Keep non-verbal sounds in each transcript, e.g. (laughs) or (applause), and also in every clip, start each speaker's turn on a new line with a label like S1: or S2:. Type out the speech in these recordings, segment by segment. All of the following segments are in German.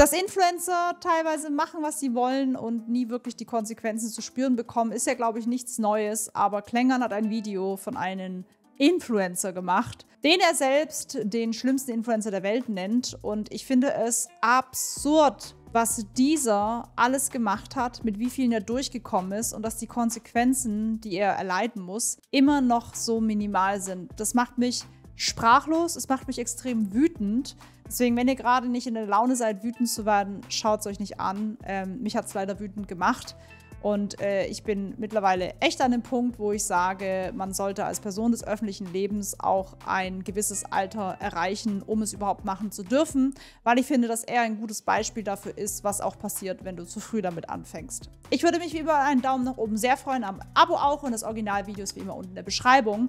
S1: dass Influencer teilweise machen, was sie wollen und nie wirklich die Konsequenzen zu spüren bekommen, ist ja, glaube ich, nichts Neues. Aber Klängern hat ein Video von einem Influencer gemacht, den er selbst den schlimmsten Influencer der Welt nennt. Und ich finde es absurd, was dieser alles gemacht hat, mit wie vielen er durchgekommen ist und dass die Konsequenzen, die er erleiden muss, immer noch so minimal sind. Das macht mich sprachlos. Es macht mich extrem wütend. Deswegen, wenn ihr gerade nicht in der Laune seid, wütend zu werden, schaut es euch nicht an. Ähm, mich hat es leider wütend gemacht. Und äh, ich bin mittlerweile echt an dem Punkt, wo ich sage, man sollte als Person des öffentlichen Lebens auch ein gewisses Alter erreichen, um es überhaupt machen zu dürfen, weil ich finde, dass er ein gutes Beispiel dafür ist, was auch passiert, wenn du zu früh damit anfängst. Ich würde mich wie über einen Daumen nach oben sehr freuen, am Abo auch und das Originalvideo ist wie immer unten in der Beschreibung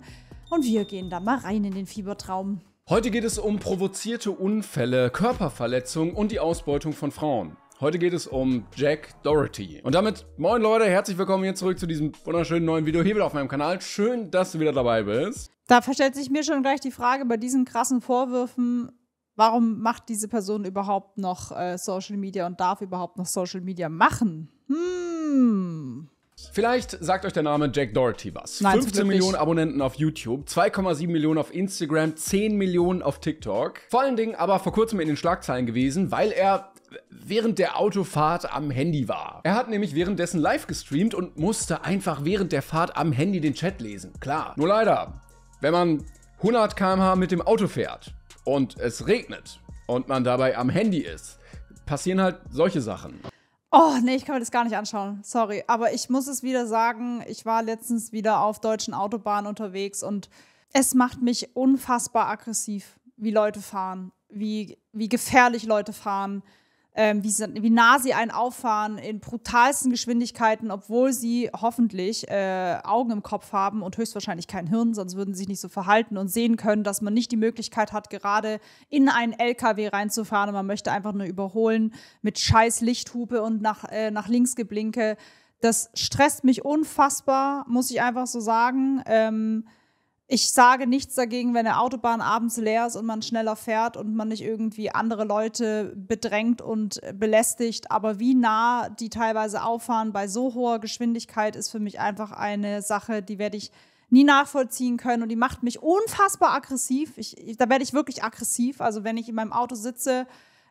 S1: und wir gehen da mal rein in den Fiebertraum.
S2: Heute geht es um provozierte Unfälle, Körperverletzungen und die Ausbeutung von Frauen. Heute geht es um Jack Doherty. Und damit, moin Leute, herzlich willkommen hier zurück zu diesem wunderschönen neuen Video hier wieder auf meinem Kanal. Schön, dass du wieder dabei bist.
S1: Da verstellt sich mir schon gleich die Frage bei diesen krassen Vorwürfen, warum macht diese Person überhaupt noch äh, Social Media und darf überhaupt noch Social Media machen? Hm.
S2: Vielleicht sagt euch der Name Jack Doherty was. Nein, 15 Millionen Abonnenten auf YouTube, 2,7 Millionen auf Instagram, 10 Millionen auf TikTok. Vor allen Dingen aber vor kurzem in den Schlagzeilen gewesen, weil er während der Autofahrt am Handy war. Er hat nämlich währenddessen live gestreamt und musste einfach während der Fahrt am Handy den Chat lesen. Klar. Nur leider, wenn man 100 km/h mit dem Auto fährt und es regnet und man dabei am Handy ist, passieren halt solche Sachen.
S1: Oh, nee, ich kann mir das gar nicht anschauen. Sorry. Aber ich muss es wieder sagen, ich war letztens wieder auf deutschen Autobahnen unterwegs und es macht mich unfassbar aggressiv, wie Leute fahren, wie, wie gefährlich Leute fahren, ähm, wie, wie, nah sie einen auffahren in brutalsten Geschwindigkeiten, obwohl sie hoffentlich äh, Augen im Kopf haben und höchstwahrscheinlich kein Hirn, sonst würden sie sich nicht so verhalten und sehen können, dass man nicht die Möglichkeit hat, gerade in einen LKW reinzufahren und man möchte einfach nur überholen mit scheiß Lichthupe und nach, äh, nach links geblinke. Das stresst mich unfassbar, muss ich einfach so sagen. Ähm, ich sage nichts dagegen, wenn eine Autobahn abends leer ist und man schneller fährt und man nicht irgendwie andere Leute bedrängt und belästigt. Aber wie nah die teilweise auffahren bei so hoher Geschwindigkeit ist für mich einfach eine Sache, die werde ich nie nachvollziehen können und die macht mich unfassbar aggressiv. Ich, da werde ich wirklich aggressiv. Also wenn ich in meinem Auto sitze,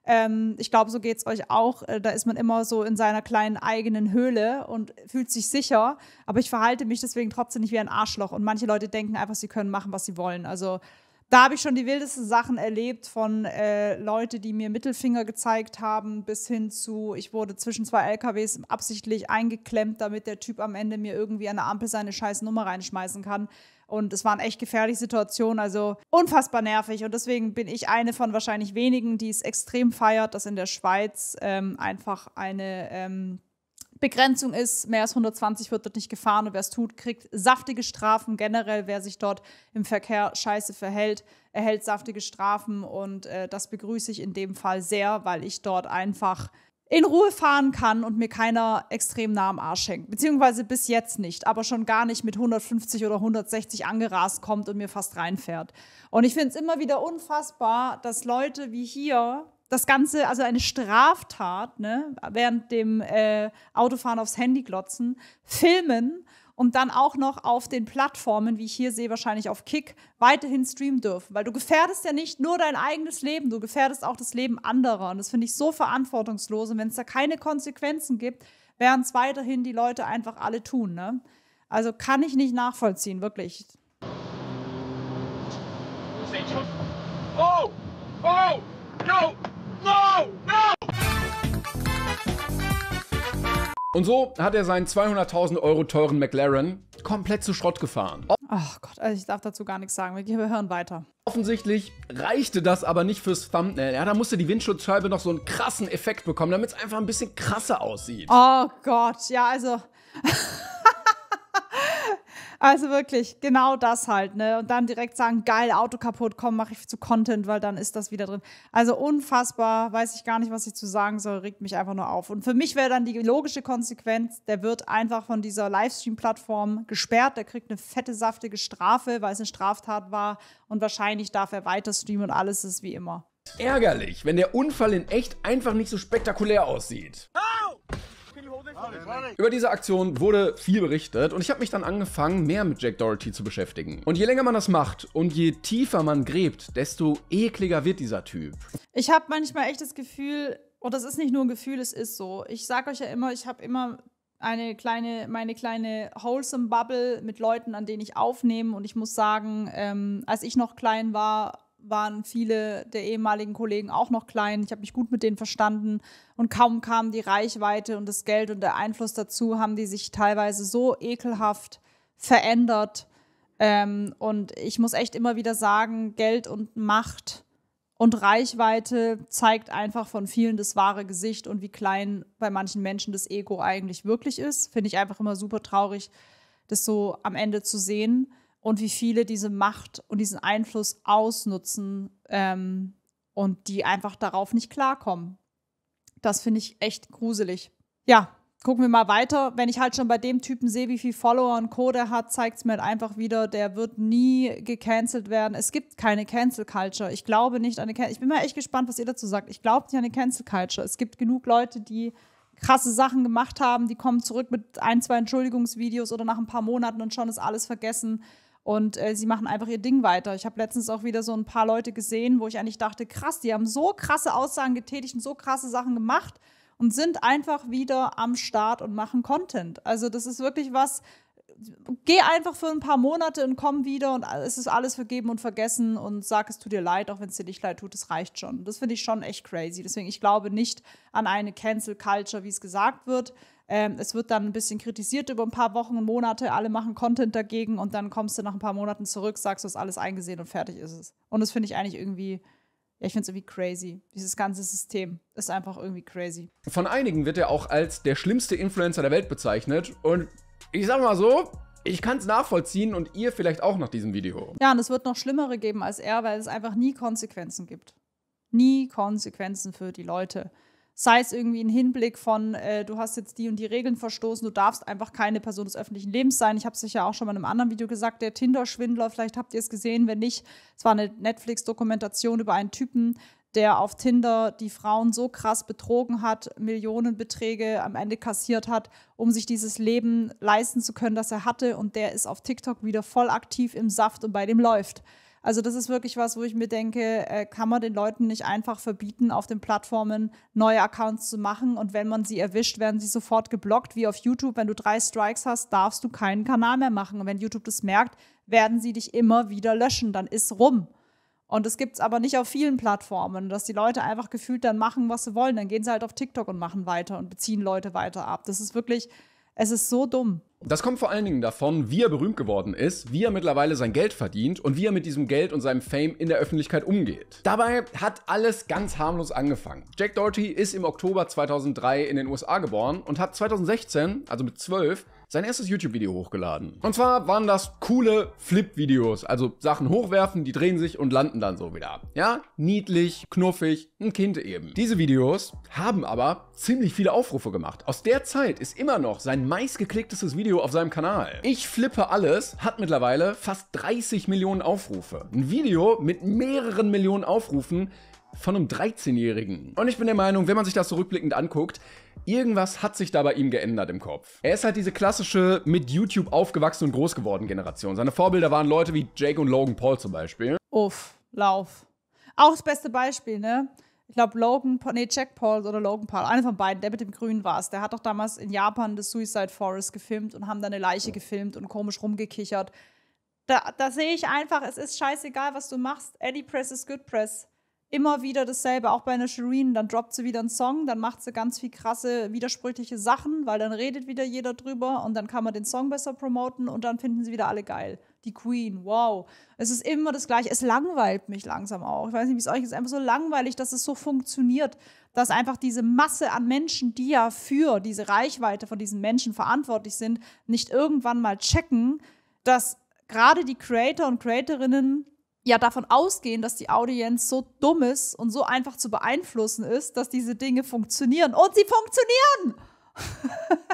S1: ähm, ich glaube, so geht es euch auch. Äh, da ist man immer so in seiner kleinen eigenen Höhle und fühlt sich sicher. Aber ich verhalte mich deswegen trotzdem nicht wie ein Arschloch. Und manche Leute denken einfach, sie können machen, was sie wollen. Also da habe ich schon die wildesten Sachen erlebt, von äh, Leute, die mir Mittelfinger gezeigt haben, bis hin zu, ich wurde zwischen zwei LKWs absichtlich eingeklemmt, damit der Typ am Ende mir irgendwie an der Ampel seine scheiß Nummer reinschmeißen kann. Und es waren echt gefährliche Situationen, also unfassbar nervig. Und deswegen bin ich eine von wahrscheinlich wenigen, die es extrem feiert, dass in der Schweiz ähm, einfach eine ähm, Begrenzung ist, mehr als 120 wird dort nicht gefahren und wer es tut, kriegt saftige Strafen. Generell, wer sich dort im Verkehr scheiße verhält, erhält saftige Strafen und äh, das begrüße ich in dem Fall sehr, weil ich dort einfach in Ruhe fahren kann und mir keiner extrem nah am Arsch hängt. Beziehungsweise bis jetzt nicht, aber schon gar nicht mit 150 oder 160 angerast kommt und mir fast reinfährt. Und ich finde es immer wieder unfassbar, dass Leute wie hier das Ganze, also eine Straftat, ne, während dem äh, Autofahren aufs Handy glotzen, filmen und dann auch noch auf den Plattformen, wie ich hier sehe, wahrscheinlich auf Kick, weiterhin streamen dürfen. Weil du gefährdest ja nicht nur dein eigenes Leben, du gefährdest auch das Leben anderer. Und das finde ich so verantwortungslos. Und wenn es da keine Konsequenzen gibt, werden es weiterhin die Leute einfach alle tun. Ne? Also kann ich nicht nachvollziehen, wirklich.
S3: Oh! Oh! No! No! No!
S2: Und so hat er seinen 200.000 Euro teuren McLaren komplett zu Schrott gefahren.
S1: Ach Gott, also ich darf dazu gar nichts sagen. Wir hören weiter.
S2: Offensichtlich reichte das aber nicht fürs Thumbnail. Ja, da musste die Windschutzscheibe noch so einen krassen Effekt bekommen, damit es einfach ein bisschen krasser aussieht.
S1: Oh Gott, ja, also. Also wirklich, genau das halt, ne? Und dann direkt sagen, geil, Auto kaputt, komm, mache ich zu Content, weil dann ist das wieder drin. Also unfassbar, weiß ich gar nicht, was ich zu sagen soll, regt mich einfach nur auf. Und für mich wäre dann die logische Konsequenz, der wird einfach von dieser Livestream-Plattform gesperrt, der kriegt eine fette, saftige Strafe, weil es eine Straftat war und wahrscheinlich darf er weiter streamen und alles ist wie immer.
S2: Ärgerlich, wenn der Unfall in echt einfach nicht so spektakulär aussieht. Ah! Über diese Aktion wurde viel berichtet und ich habe mich dann angefangen, mehr mit Jack Doherty zu beschäftigen. Und je länger man das macht und je tiefer man gräbt, desto ekliger wird dieser Typ.
S1: Ich habe manchmal echt das Gefühl, und oh, das ist nicht nur ein Gefühl, es ist so. Ich sage euch ja immer, ich habe immer eine kleine, meine kleine wholesome Bubble mit Leuten, an denen ich aufnehme. Und ich muss sagen, ähm, als ich noch klein war, waren viele der ehemaligen Kollegen auch noch klein. Ich habe mich gut mit denen verstanden und kaum kam die Reichweite und das Geld und der Einfluss dazu, haben die sich teilweise so ekelhaft verändert. Ähm, und ich muss echt immer wieder sagen, Geld und Macht und Reichweite zeigt einfach von vielen das wahre Gesicht und wie klein bei manchen Menschen das Ego eigentlich wirklich ist. Finde ich einfach immer super traurig, das so am Ende zu sehen und wie viele diese Macht und diesen Einfluss ausnutzen ähm, und die einfach darauf nicht klarkommen. Das finde ich echt gruselig. Ja, gucken wir mal weiter. Wenn ich halt schon bei dem Typen sehe, wie viel Follower und Co. der hat, zeigt es mir halt einfach wieder, der wird nie gecancelt werden. Es gibt keine Cancel Culture. Ich glaube nicht an eine Cancel Ich bin mal echt gespannt, was ihr dazu sagt. Ich glaube nicht an eine Cancel Culture. Es gibt genug Leute, die krasse Sachen gemacht haben, die kommen zurück mit ein, zwei Entschuldigungsvideos oder nach ein paar Monaten und schon ist alles vergessen und äh, sie machen einfach ihr Ding weiter. Ich habe letztens auch wieder so ein paar Leute gesehen, wo ich eigentlich dachte, krass, die haben so krasse Aussagen getätigt und so krasse Sachen gemacht und sind einfach wieder am Start und machen Content. Also das ist wirklich was, geh einfach für ein paar Monate und komm wieder und es ist alles vergeben und vergessen und sag, es tut dir leid, auch wenn es dir nicht leid tut, das reicht schon. Das finde ich schon echt crazy. Deswegen, ich glaube nicht an eine Cancel Culture, wie es gesagt wird. Ähm, es wird dann ein bisschen kritisiert über ein paar Wochen und Monate, alle machen Content dagegen und dann kommst du nach ein paar Monaten zurück, sagst, du hast alles eingesehen und fertig ist es. Und das finde ich eigentlich irgendwie, ja, ich finde es irgendwie crazy. Dieses ganze System ist einfach irgendwie crazy.
S2: Von einigen wird er auch als der schlimmste Influencer der Welt bezeichnet und ich sag mal so, ich kann es nachvollziehen und ihr vielleicht auch nach diesem Video.
S1: Ja, und es wird noch Schlimmere geben als er, weil es einfach nie Konsequenzen gibt. Nie Konsequenzen für die Leute sei es irgendwie ein Hinblick von, äh, du hast jetzt die und die Regeln verstoßen, du darfst einfach keine Person des öffentlichen Lebens sein. Ich habe es sicher auch schon mal in einem anderen Video gesagt, der Tinder-Schwindler, vielleicht habt ihr es gesehen, wenn nicht, es war eine Netflix-Dokumentation über einen Typen, der auf Tinder die Frauen so krass betrogen hat, Millionenbeträge am Ende kassiert hat, um sich dieses Leben leisten zu können, das er hatte. Und der ist auf TikTok wieder voll aktiv im Saft und bei dem läuft. Also das ist wirklich was, wo ich mir denke, äh, kann man den Leuten nicht einfach verbieten, auf den Plattformen neue Accounts zu machen und wenn man sie erwischt, werden sie sofort geblockt, wie auf YouTube. Wenn du drei Strikes hast, darfst du keinen Kanal mehr machen. Und wenn YouTube das merkt, werden sie dich immer wieder löschen. Dann ist rum. Und das gibt es aber nicht auf vielen Plattformen, dass die Leute einfach gefühlt dann machen, was sie wollen. Dann gehen sie halt auf TikTok und machen weiter und beziehen Leute weiter ab. Das ist wirklich, es ist so dumm. Das kommt vor
S2: allen Dingen davon, wie er berühmt geworden ist, wie er mittlerweile sein Geld verdient und wie er mit diesem Geld und seinem Fame in der Öffentlichkeit umgeht. Dabei hat alles ganz harmlos angefangen. Jack Doherty ist im Oktober 2003 in den USA geboren und hat 2016, also mit 12, sein erstes YouTube-Video hochgeladen. Und zwar waren das coole Flip-Videos, also Sachen hochwerfen, die drehen sich und landen dann so wieder. Ja, niedlich, knuffig, ein Kind eben. Diese Videos haben aber ziemlich viele Aufrufe gemacht. Aus der Zeit ist immer noch sein meistgeklicktestes Video auf seinem Kanal. Ich flippe alles hat mittlerweile fast 30 Millionen Aufrufe. Ein Video mit mehreren Millionen Aufrufen von einem 13-Jährigen. Und ich bin der Meinung, wenn man sich das zurückblickend so anguckt, Irgendwas hat sich da bei ihm geändert im Kopf. Er ist halt diese klassische mit YouTube aufgewachsen und groß geworden Generation. Seine Vorbilder waren Leute wie Jake und Logan Paul zum Beispiel.
S1: Uff, Lauf. Auch das beste Beispiel, ne? Ich glaube, Logan, nee, Jack Paul oder Logan Paul, einer von beiden, der mit dem Grünen war es, der hat doch damals in Japan das Suicide Forest gefilmt und haben da eine Leiche gefilmt und komisch rumgekichert. Da, da sehe ich einfach, es ist scheißegal, was du machst. Any press is good press immer wieder dasselbe, auch bei einer Shireen, dann droppt sie wieder einen Song, dann macht sie ganz viel krasse, widersprüchliche Sachen, weil dann redet wieder jeder drüber und dann kann man den Song besser promoten und dann finden sie wieder alle geil. Die Queen, wow. Es ist immer das Gleiche. Es langweilt mich langsam auch. Ich weiß nicht, wie es euch ist. ist einfach so langweilig, dass es so funktioniert, dass einfach diese Masse an Menschen, die ja für diese Reichweite von diesen Menschen verantwortlich sind, nicht irgendwann mal checken, dass gerade die Creator und Creatorinnen ja davon ausgehen, dass die Audienz so dumm ist und so einfach zu beeinflussen ist, dass diese Dinge funktionieren. Und sie funktionieren! (laughs)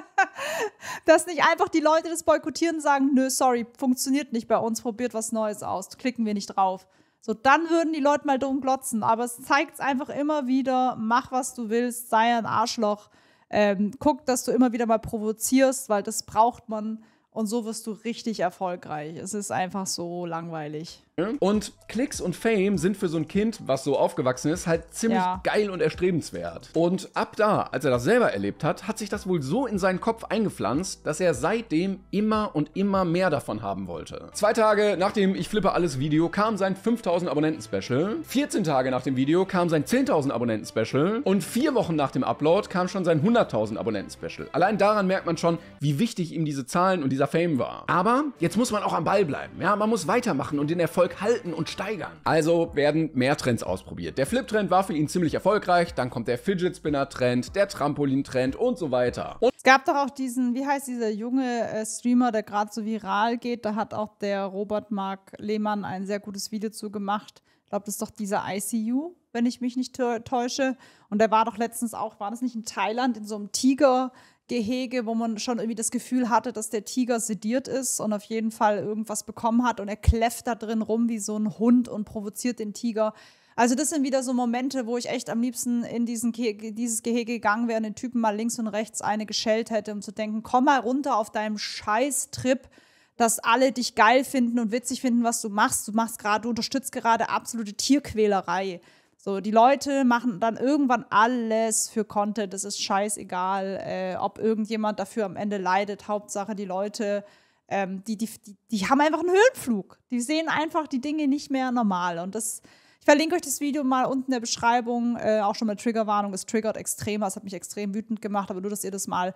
S1: dass nicht einfach die Leute das boykottieren und sagen, nö, sorry, funktioniert nicht bei uns, probiert was Neues aus, klicken wir nicht drauf. So, dann würden die Leute mal dumm glotzen. Aber es zeigt es einfach immer wieder, mach, was du willst, sei ein Arschloch. Ähm, guck, dass du immer wieder mal provozierst, weil das braucht man. Und so wirst du richtig erfolgreich. Es ist einfach so langweilig. Und Klicks und
S2: Fame sind für so ein Kind, was so aufgewachsen ist, halt ziemlich ja. geil und erstrebenswert. Und ab da, als er das selber erlebt hat, hat sich das wohl so in seinen Kopf eingepflanzt, dass er seitdem immer und immer mehr davon haben wollte. Zwei Tage nach dem Ich flippe alles Video kam sein 5000 Abonnenten Special. 14 Tage nach dem Video kam sein 10.000 Abonnenten Special. Und vier Wochen nach dem Upload kam schon sein 100.000 Abonnenten Special. Allein daran merkt man schon, wie wichtig ihm diese Zahlen und dieser Fame war. Aber jetzt muss man auch am Ball bleiben. Ja, man muss weitermachen und den Erfolg Erfolg halten und steigern. Also werden mehr Trends ausprobiert. Der Flip-Trend war für ihn ziemlich erfolgreich, dann kommt der Fidget-Spinner-Trend, der Trampolin-Trend und so weiter.
S1: Und es gab doch auch diesen, wie heißt dieser junge äh, Streamer, der gerade so viral geht, da hat auch der Robert Mark Lehmann ein sehr gutes Video zu gemacht. Ich glaube, das ist doch dieser ICU, wenn ich mich nicht täusche. Und der war doch letztens auch, war das nicht in Thailand, in so einem Tiger- Gehege, wo man schon irgendwie das Gefühl hatte, dass der Tiger sediert ist und auf jeden Fall irgendwas bekommen hat und er kläfft da drin rum wie so ein Hund und provoziert den Tiger. Also das sind wieder so Momente, wo ich echt am liebsten in diesen Ke dieses Gehege gegangen wäre, den Typen mal links und rechts eine geschellt hätte, um zu denken, komm mal runter auf deinem Scheiß-Trip, dass alle dich geil finden und witzig finden, was du machst. Du machst gerade, du unterstützt gerade absolute Tierquälerei. So, die Leute machen dann irgendwann alles für Content. Es ist scheißegal, äh, ob irgendjemand dafür am Ende leidet. Hauptsache, die Leute, ähm, die, die, die, die, haben einfach einen Höhenflug. Die sehen einfach die Dinge nicht mehr normal. Und das, ich verlinke euch das Video mal unten in der Beschreibung. Äh, auch schon mal Triggerwarnung. Es triggert extrem. Es hat mich extrem wütend gemacht. Aber nur, dass ihr das mal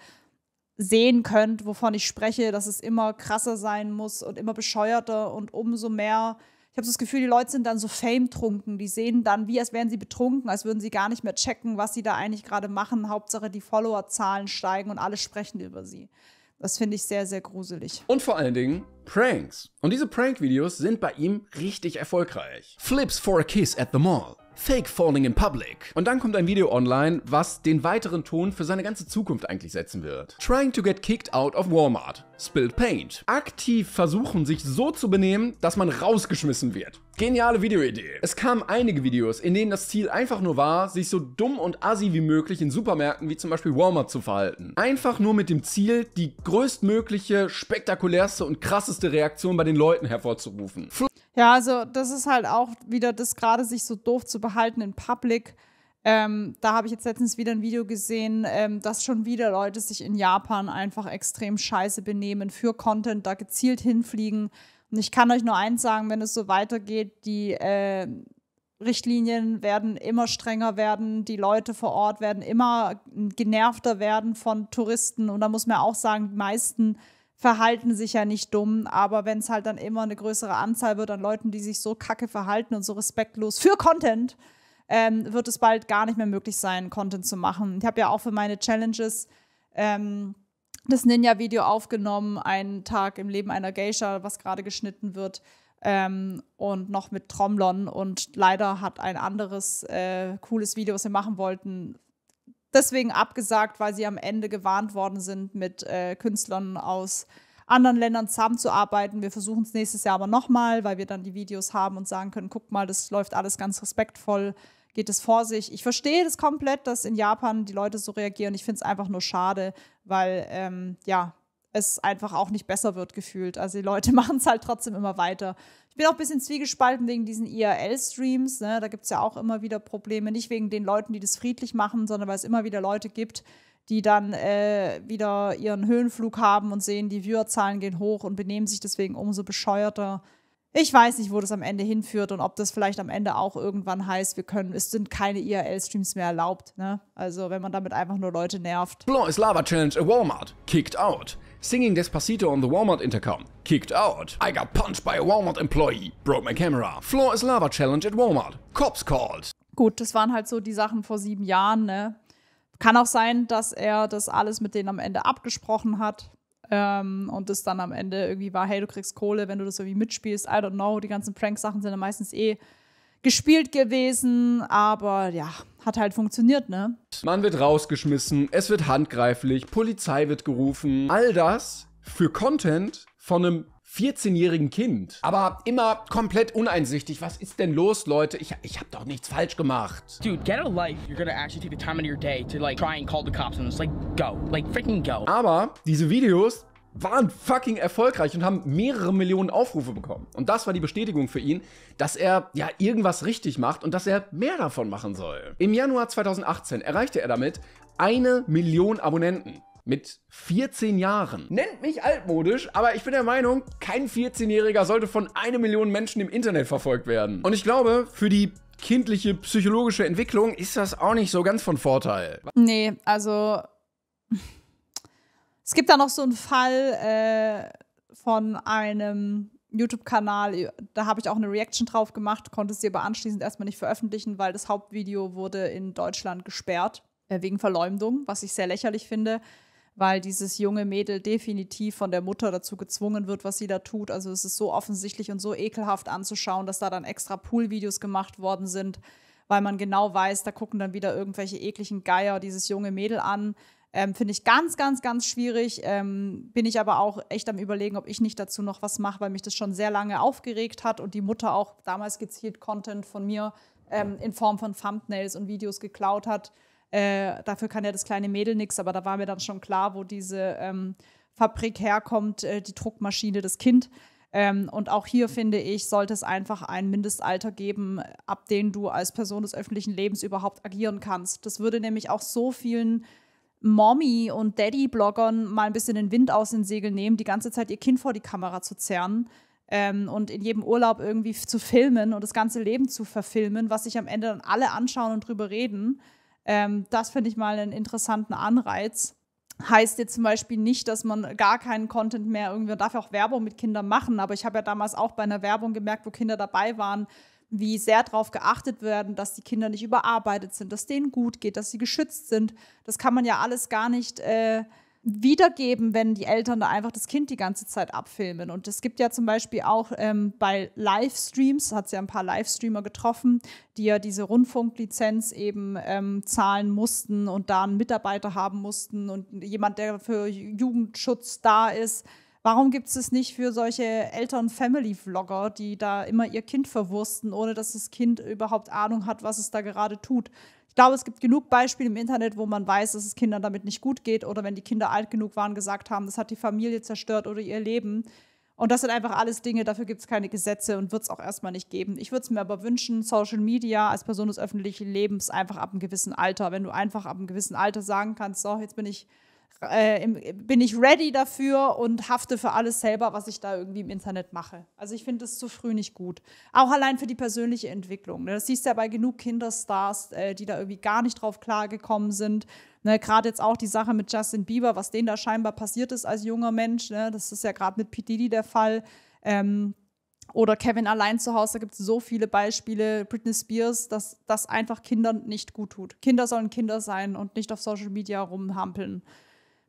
S1: sehen könnt, wovon ich spreche, dass es immer krasser sein muss und immer bescheuerter und umso mehr ich habe so das Gefühl, die Leute sind dann so fame-trunken. Die sehen dann, wie als wären sie betrunken, als würden sie gar nicht mehr checken, was sie da eigentlich gerade machen. Hauptsache, die Followerzahlen steigen und alle sprechen über sie. Das finde ich sehr, sehr gruselig.
S2: Und vor allen Dingen Pranks. Und diese Prank-Videos sind bei ihm richtig erfolgreich. Flips for a kiss at the mall. Fake Falling in Public. Und dann kommt ein Video online, was den weiteren Ton für seine ganze Zukunft eigentlich setzen wird. Trying to get kicked out of Walmart. Spilled Paint. Aktiv versuchen, sich so zu benehmen, dass man rausgeschmissen wird. Geniale Videoidee. Es kamen einige Videos, in denen das Ziel einfach nur war, sich so dumm und assi wie möglich in Supermärkten wie zum Beispiel Walmart zu verhalten. Einfach nur mit dem Ziel, die größtmögliche, spektakulärste und krasseste Reaktion bei den Leuten hervorzurufen.
S1: Ja, also das ist halt auch wieder das gerade sich so doof zu behalten in Public. Ähm, da habe ich jetzt letztens wieder ein Video gesehen, ähm, dass schon wieder Leute sich in Japan einfach extrem scheiße benehmen für Content, da gezielt hinfliegen. Und ich kann euch nur eins sagen, wenn es so weitergeht, die äh, Richtlinien werden immer strenger werden, die Leute vor Ort werden immer genervter werden von Touristen. Und da muss man auch sagen, die meisten verhalten sich ja nicht dumm, aber wenn es halt dann immer eine größere Anzahl wird an Leuten, die sich so kacke verhalten und so respektlos für Content, ähm, wird es bald gar nicht mehr möglich sein, Content zu machen. Ich habe ja auch für meine Challenges ähm, das Ninja-Video aufgenommen, einen Tag im Leben einer Geisha, was gerade geschnitten wird. Ähm, und noch mit Tromlon. Und leider hat ein anderes äh, cooles Video, was wir machen wollten, deswegen abgesagt, weil sie am Ende gewarnt worden sind, mit äh, Künstlern aus anderen Ländern zusammenzuarbeiten. Wir versuchen es nächstes Jahr aber nochmal, weil wir dann die Videos haben und sagen können, guck mal, das läuft alles ganz respektvoll, geht es vor sich. Ich verstehe das komplett, dass in Japan die Leute so reagieren. Ich finde es einfach nur schade, weil ähm, ja, es einfach auch nicht besser wird gefühlt. Also die Leute (laughs) machen es halt trotzdem immer weiter. Ich bin auch ein bisschen zwiegespalten wegen diesen IRL-Streams. Ne? Da gibt es ja auch immer wieder Probleme. Nicht wegen den Leuten, die das friedlich machen, sondern weil es immer wieder Leute gibt, die dann äh, wieder ihren Höhenflug haben und sehen, die Viewerzahlen gehen hoch und benehmen sich deswegen umso bescheuerter. Ich weiß nicht, wo das am Ende hinführt und ob das vielleicht am Ende auch irgendwann heißt, wir können, es sind keine IRL-Streams mehr erlaubt, ne? Also, wenn man damit einfach nur Leute nervt.
S2: Blois Lava Challenge at Walmart. Kicked out. Singing Despacito on the Walmart intercom. Kicked out. I got punched by a Walmart employee. Broke my camera. Floor is Lava Challenge at Walmart. Cops called.
S1: Gut, das waren halt so die Sachen vor sieben Jahren, ne? Kann auch sein, dass er das alles mit denen am Ende abgesprochen hat. Ähm, und das dann am Ende irgendwie war, hey, du kriegst Kohle, wenn du das irgendwie mitspielst. I don't know. Die ganzen Prank-Sachen sind ja meistens eh gespielt gewesen, aber ja, hat halt funktioniert, ne?
S2: Man wird rausgeschmissen, es wird handgreiflich, Polizei wird gerufen. All das für Content von einem 14-jährigen Kind. Aber immer komplett uneinsichtig. Was ist denn los,
S3: Leute? Ich, ich hab doch nichts falsch gemacht. Dude, get a life. You're gonna actually take the time out of your day to like try and call the cops and it's like go. Like freaking go.
S2: Aber diese Videos waren fucking erfolgreich und haben mehrere Millionen Aufrufe bekommen. Und das war die Bestätigung für ihn, dass er ja irgendwas richtig macht und dass er mehr davon machen soll. Im Januar 2018 erreichte er damit eine Million Abonnenten mit 14 Jahren. Nennt mich altmodisch, aber ich bin der Meinung, kein 14-Jähriger sollte von einer Million Menschen im Internet verfolgt werden. Und ich glaube, für die kindliche psychologische Entwicklung ist das auch nicht so ganz von Vorteil.
S1: Nee, also es gibt da noch so einen Fall äh, von einem YouTube-Kanal, da habe ich auch eine Reaction drauf gemacht, konnte sie aber anschließend erstmal nicht veröffentlichen, weil das Hauptvideo wurde in Deutschland gesperrt, äh, wegen Verleumdung, was ich sehr lächerlich finde weil dieses junge Mädel definitiv von der Mutter dazu gezwungen wird, was sie da tut. Also es ist so offensichtlich und so ekelhaft anzuschauen, dass da dann extra Poolvideos gemacht worden sind, weil man genau weiß, da gucken dann wieder irgendwelche ekligen Geier dieses junge Mädel an. Ähm, Finde ich ganz, ganz, ganz schwierig. Ähm, bin ich aber auch echt am Überlegen, ob ich nicht dazu noch was mache, weil mich das schon sehr lange aufgeregt hat und die Mutter auch damals gezielt Content von mir ähm, in Form von Thumbnails und Videos geklaut hat. Äh, dafür kann ja das kleine Mädel nichts, aber da war mir dann schon klar, wo diese ähm, Fabrik herkommt, äh, die Druckmaschine, das Kind. Ähm, und auch hier finde ich, sollte es einfach ein Mindestalter geben, ab dem du als Person des öffentlichen Lebens überhaupt agieren kannst. Das würde nämlich auch so vielen Mommy- und Daddy-Bloggern mal ein bisschen den Wind aus den Segeln nehmen, die ganze Zeit ihr Kind vor die Kamera zu zerren. Ähm, und in jedem Urlaub irgendwie zu filmen und das ganze Leben zu verfilmen, was sich am Ende dann alle anschauen und drüber reden. Ähm, das finde ich mal einen interessanten Anreiz. Heißt jetzt zum Beispiel nicht, dass man gar keinen Content mehr irgendwie, man darf ja auch Werbung mit Kindern machen, aber ich habe ja damals auch bei einer Werbung gemerkt, wo Kinder dabei waren, wie sehr darauf geachtet werden, dass die Kinder nicht überarbeitet sind, dass denen gut geht, dass sie geschützt sind. Das kann man ja alles gar nicht äh, wiedergeben, wenn die Eltern da einfach das Kind die ganze Zeit abfilmen. Und es gibt ja zum Beispiel auch ähm, bei Livestreams, hat es ja ein paar Livestreamer getroffen, die ja diese Rundfunklizenz eben ähm, zahlen mussten und da einen Mitarbeiter haben mussten und jemand, der für Jugendschutz da ist. Warum gibt es es nicht für solche Eltern-Family-Vlogger, die da immer ihr Kind verwursten, ohne dass das Kind überhaupt Ahnung hat, was es da gerade tut? Ich glaube, es gibt genug Beispiele im Internet, wo man weiß, dass es Kindern damit nicht gut geht oder wenn die Kinder alt genug waren, gesagt haben, das hat die Familie zerstört oder ihr Leben. Und das sind einfach alles Dinge, dafür gibt es keine Gesetze und wird es auch erstmal nicht geben. Ich würde es mir aber wünschen, Social Media als Person des öffentlichen Lebens einfach ab einem gewissen Alter, wenn du einfach ab einem gewissen Alter sagen kannst, so, jetzt bin ich äh, bin ich ready dafür und hafte für alles selber, was ich da irgendwie im Internet mache. Also ich finde das zu früh nicht gut. Auch allein für die persönliche Entwicklung. Ne? Das siehst du ja bei genug Kinderstars, äh, die da irgendwie gar nicht drauf klargekommen sind. Ne? Gerade jetzt auch die Sache mit Justin Bieber, was denen da scheinbar passiert ist als junger Mensch. Ne? Das ist ja gerade mit P. Diddy der Fall. Ähm, oder Kevin allein zu Hause, da gibt es so viele Beispiele, Britney Spears, dass das einfach Kindern nicht gut tut. Kinder sollen Kinder sein und nicht auf Social Media rumhampeln.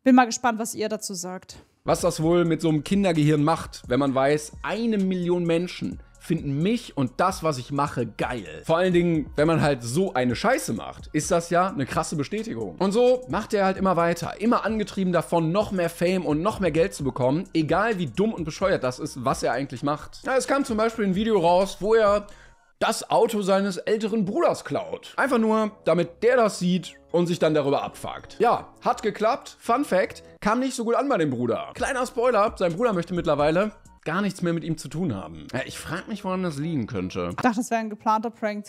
S1: Bin mal gespannt, was ihr dazu sagt.
S2: Was das wohl mit so einem Kindergehirn macht, wenn man weiß, eine Million Menschen finden mich und das, was ich mache, geil. Vor allen Dingen, wenn man halt so eine Scheiße macht, ist das ja eine krasse Bestätigung. Und so macht er halt immer weiter, immer angetrieben davon, noch mehr Fame und noch mehr Geld zu bekommen, egal wie dumm und bescheuert das ist, was er eigentlich macht. Ja, es kam zum Beispiel ein Video raus, wo er das Auto seines älteren Bruders klaut. Einfach nur, damit der das sieht und sich dann darüber abfuckt. Ja, hat geklappt. Fun Fact, kam nicht so gut an bei dem Bruder. Kleiner Spoiler, sein Bruder möchte mittlerweile gar nichts mehr mit ihm zu tun haben. Ja, ich frage mich, woran das liegen könnte. Ich
S1: dachte, das wäre ein geplanter Prank.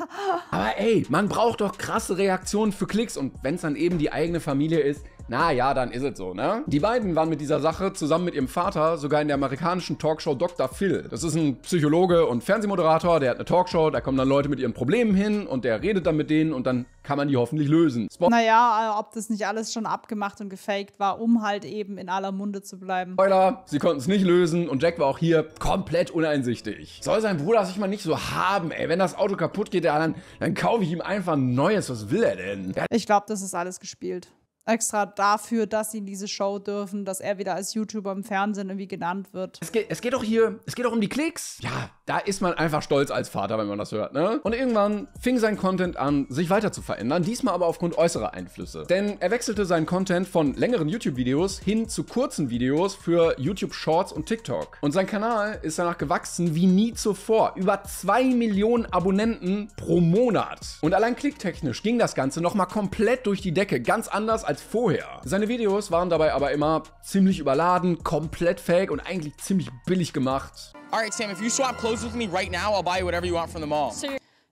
S2: (laughs) Aber ey, man braucht doch krasse Reaktionen für Klicks und wenn es dann eben die eigene Familie ist, na ja, dann ist es so, ne? Die beiden waren mit dieser Sache zusammen mit ihrem Vater sogar in der amerikanischen Talkshow Dr. Phil. Das ist ein Psychologe und Fernsehmoderator, der hat eine Talkshow, da kommen dann Leute mit ihren Problemen hin und der redet dann mit denen und dann kann man die hoffentlich lösen. Spo
S1: naja, äh, ob das nicht alles schon abgemacht und gefaked war, um halt eben in aller Munde zu bleiben.
S2: Spoiler, sie konnten es nicht lösen und Jack war auch hier komplett uneinsichtig. Soll sein Bruder sich mal nicht so haben, ey. Wenn das Auto kaputt geht, dann, dann kaufe ich ihm einfach ein neues. Was will er denn? Ich glaube, das ist alles gespielt
S1: extra dafür, dass sie in diese Show dürfen, dass er wieder als YouTuber im Fernsehen irgendwie genannt wird. Es geht, es geht auch hier, es geht doch um die Klicks. Ja,
S2: da ist man einfach stolz als Vater, wenn man das hört, ne? Und irgendwann fing sein Content an, sich weiter zu verändern, diesmal aber aufgrund äußerer Einflüsse. Denn er wechselte seinen Content von längeren YouTube-Videos hin zu kurzen Videos für YouTube-Shorts und TikTok. Und sein Kanal ist danach gewachsen wie nie zuvor. Über 2 Millionen Abonnenten pro Monat. Und allein klicktechnisch ging das Ganze nochmal komplett durch die Decke. Ganz anders als als vorher. Seine Videos waren dabei aber immer ziemlich überladen, komplett fake und
S3: eigentlich ziemlich billig gemacht. Alright, Sam, if you swap clothes with me right now, I'll buy you whatever you want from the mall.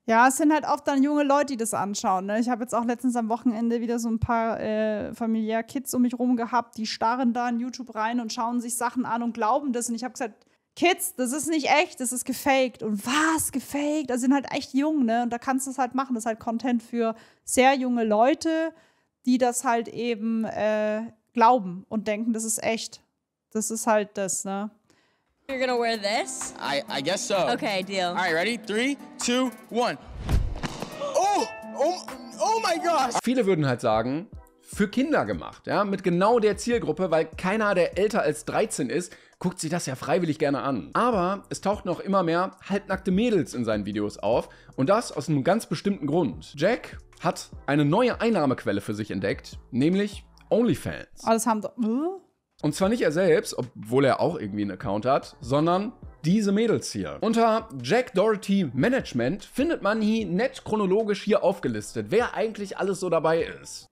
S1: Ja, es sind halt oft dann junge Leute, die das anschauen. Ne? Ich habe jetzt auch letztens am Wochenende wieder so ein paar äh, familiär Kids um mich rum gehabt, die starren da in YouTube rein und schauen sich Sachen an und glauben das. Und ich habe gesagt, Kids, das ist nicht echt, das ist gefaked. Und was? Gefaked? Also sind halt echt jung, ne? Und da kannst du es halt machen. Das ist halt Content für sehr junge Leute die das halt eben äh, glauben und denken, das ist echt. Das ist halt das, ne?
S3: You're gonna wear this? I, I guess so. Okay, deal. Alright, ready? Three, two, one. Oh! Oh, oh my gosh!
S2: Viele würden halt sagen, für Kinder gemacht, ja, mit genau der Zielgruppe, weil keiner, der älter als 13 ist, guckt sich das ja freiwillig gerne an. Aber es tauchten auch immer mehr halbnackte Mädels in seinen Videos auf und das aus einem ganz bestimmten Grund. Jack hat eine neue Einnahmequelle für sich entdeckt, nämlich OnlyFans. Oh,
S1: haben hm?
S2: und zwar nicht er selbst, obwohl er auch irgendwie einen Account hat, sondern diese Mädels hier. Unter Jack Doherty Management findet man hier nett chronologisch hier aufgelistet, wer eigentlich alles so dabei ist.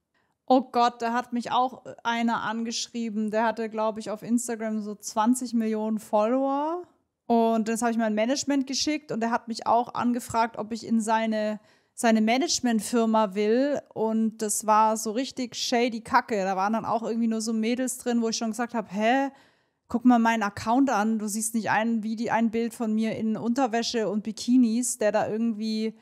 S1: Oh Gott, da hat mich auch einer angeschrieben, der hatte, glaube ich, auf Instagram so 20 Millionen Follower. Und das habe ich mein Management geschickt und der hat mich auch angefragt, ob ich in seine, seine Managementfirma will. Und das war so richtig shady Kacke. Da waren dann auch irgendwie nur so Mädels drin, wo ich schon gesagt habe, hä? Guck mal meinen Account an, du siehst nicht ein, wie die, ein Bild von mir in Unterwäsche und Bikinis, der da irgendwie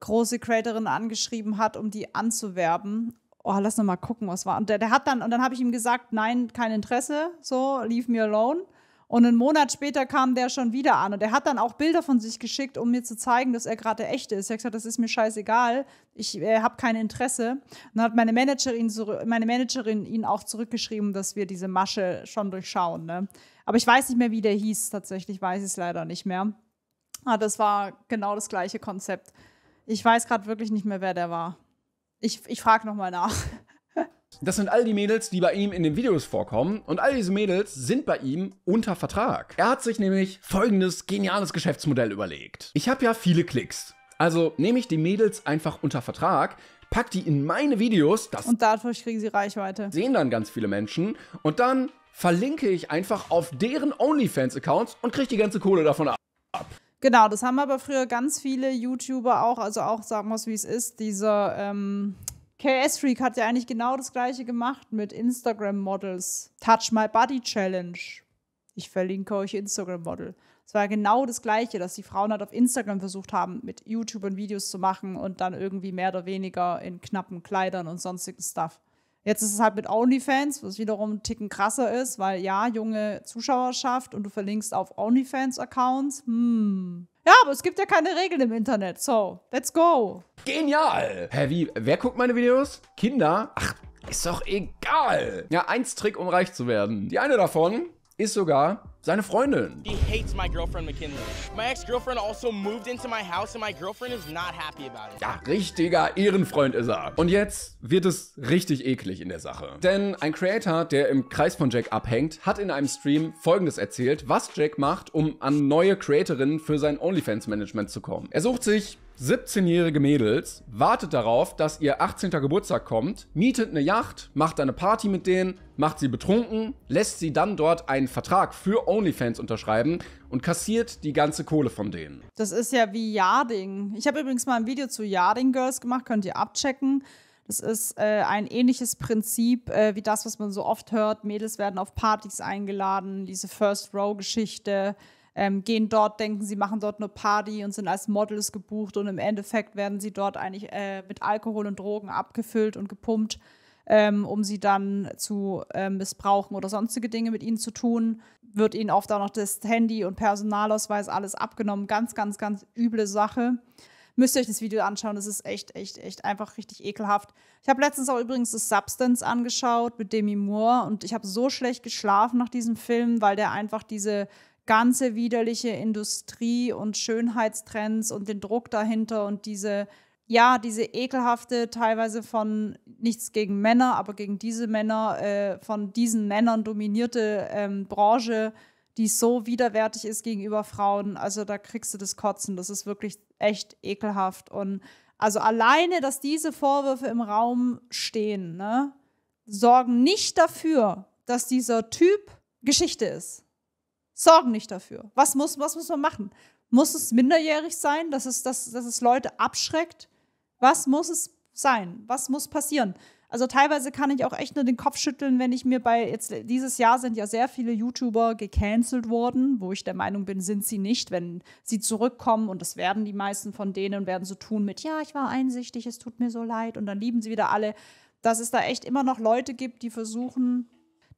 S1: große Creatorin angeschrieben hat, um die anzuwerben oh, lass noch mal gucken, was war. Und der, der hat dann, und dann habe ich ihm gesagt, nein, kein Interesse, so, leave me alone. Und einen Monat später kam der schon wieder an und er hat dann auch Bilder von sich geschickt, um mir zu zeigen, dass er gerade der Echte ist. Er hat gesagt, das ist mir scheißegal, ich äh, habe kein Interesse. Und dann hat meine Managerin, meine Managerin ihn auch zurückgeschrieben, dass wir diese Masche schon durchschauen. Ne? Aber ich weiß nicht mehr, wie der hieß, tatsächlich weiß ich es leider nicht mehr. Aber ah, das war genau das gleiche Konzept. Ich weiß gerade wirklich nicht mehr, wer der war. Ich, ich frage nochmal nach.
S2: Das sind all die Mädels, die bei ihm in den Videos vorkommen. Und all diese Mädels sind bei ihm unter Vertrag. Er hat sich nämlich folgendes geniales Geschäftsmodell überlegt. Ich habe ja viele Klicks. Also nehme ich die Mädels einfach unter Vertrag, pack die in meine Videos. Das und dadurch kriegen sie Reichweite. Sehen dann ganz viele Menschen. Und dann verlinke ich einfach auf deren OnlyFans-Accounts und kriege die ganze Kohle davon ab.
S1: Genau, das haben aber früher ganz viele YouTuber auch, also auch, sagen wir es wie es ist, dieser ähm, KS Freak hat ja eigentlich genau das gleiche gemacht mit Instagram-Models. Touch My Body Challenge. Ich verlinke euch Instagram-Model. Es war genau das Gleiche, dass die Frauen halt auf Instagram versucht haben, mit YouTubern Videos zu machen und dann irgendwie mehr oder weniger in knappen Kleidern und sonstigen Stuff. Jetzt ist es halt mit OnlyFans, was wiederum einen Ticken krasser ist, weil ja, junge Zuschauerschaft und du verlinkst auf OnlyFans-Accounts. Hm. Ja, aber es gibt ja keine Regeln im Internet. So, let's go. Genial!
S2: Hä, wie? Wer guckt meine Videos? Kinder? Ach, ist doch egal. Ja, eins Trick, um reich zu werden. Die eine davon ist sogar seine Freundin.
S3: He hates my girlfriend McKinley. My ex-girlfriend also moved into my house and my girlfriend is not happy about it. Ja,
S2: richtiger Ehrenfreund ist er. Und jetzt wird es richtig eklig in der Sache. Denn ein Creator, der im Kreis von Jack abhängt, hat in einem Stream folgendes erzählt, was Jack macht, um an neue Creatorinnen für sein OnlyFans-Management zu kommen. Er sucht sich 17-jährige Mädels, wartet darauf, dass ihr 18. Geburtstag kommt, mietet eine Yacht, macht eine Party mit denen, macht sie betrunken, lässt sie dann dort einen Vertrag für OnlyFans unterschreiben und kassiert die ganze Kohle von denen.
S1: Das ist ja wie Yarding. Ich habe übrigens mal ein Video zu Yarding Girls gemacht, könnt ihr abchecken. Das ist äh, ein ähnliches Prinzip äh, wie das, was man so oft hört. Mädels werden auf Partys eingeladen, diese First-Row-Geschichte ähm, gehen dort, denken, sie machen dort eine Party und sind als Models gebucht und im Endeffekt werden sie dort eigentlich äh, mit Alkohol und Drogen abgefüllt und gepumpt, ähm, um sie dann zu ähm, missbrauchen oder sonstige Dinge mit ihnen zu tun. Wird ihnen oft auch noch das Handy und Personalausweis alles abgenommen. Ganz, ganz, ganz üble Sache. Müsst ihr euch das Video anschauen, das ist echt, echt, echt einfach richtig ekelhaft. Ich habe letztens auch übrigens das Substance angeschaut mit Demi Moore und ich habe so schlecht geschlafen nach diesem Film, weil der einfach diese ganze widerliche Industrie und Schönheitstrends und den Druck dahinter und diese, ja, diese ekelhafte, teilweise von nichts gegen Männer, aber gegen diese Männer, äh, von diesen Männern dominierte ähm, Branche, die so widerwärtig ist gegenüber Frauen. Also da kriegst du das Kotzen. Das ist wirklich echt ekelhaft. Und also alleine, dass diese Vorwürfe im Raum stehen, ne, sorgen nicht dafür, dass dieser Typ Geschichte ist sorgen nicht dafür. Was muss, was muss man machen? Muss es minderjährig sein, dass es, dass, dass es Leute abschreckt? Was muss es sein? Was muss passieren? Also teilweise kann ich auch echt nur den Kopf schütteln, wenn ich mir bei jetzt dieses Jahr sind ja sehr viele YouTuber gecancelt worden, wo ich der Meinung bin, sind sie nicht, wenn sie zurückkommen und das werden die meisten von denen und werden so tun mit ja, ich war einsichtig, es tut mir so leid und dann lieben sie wieder alle, dass es da echt immer noch Leute gibt, die versuchen,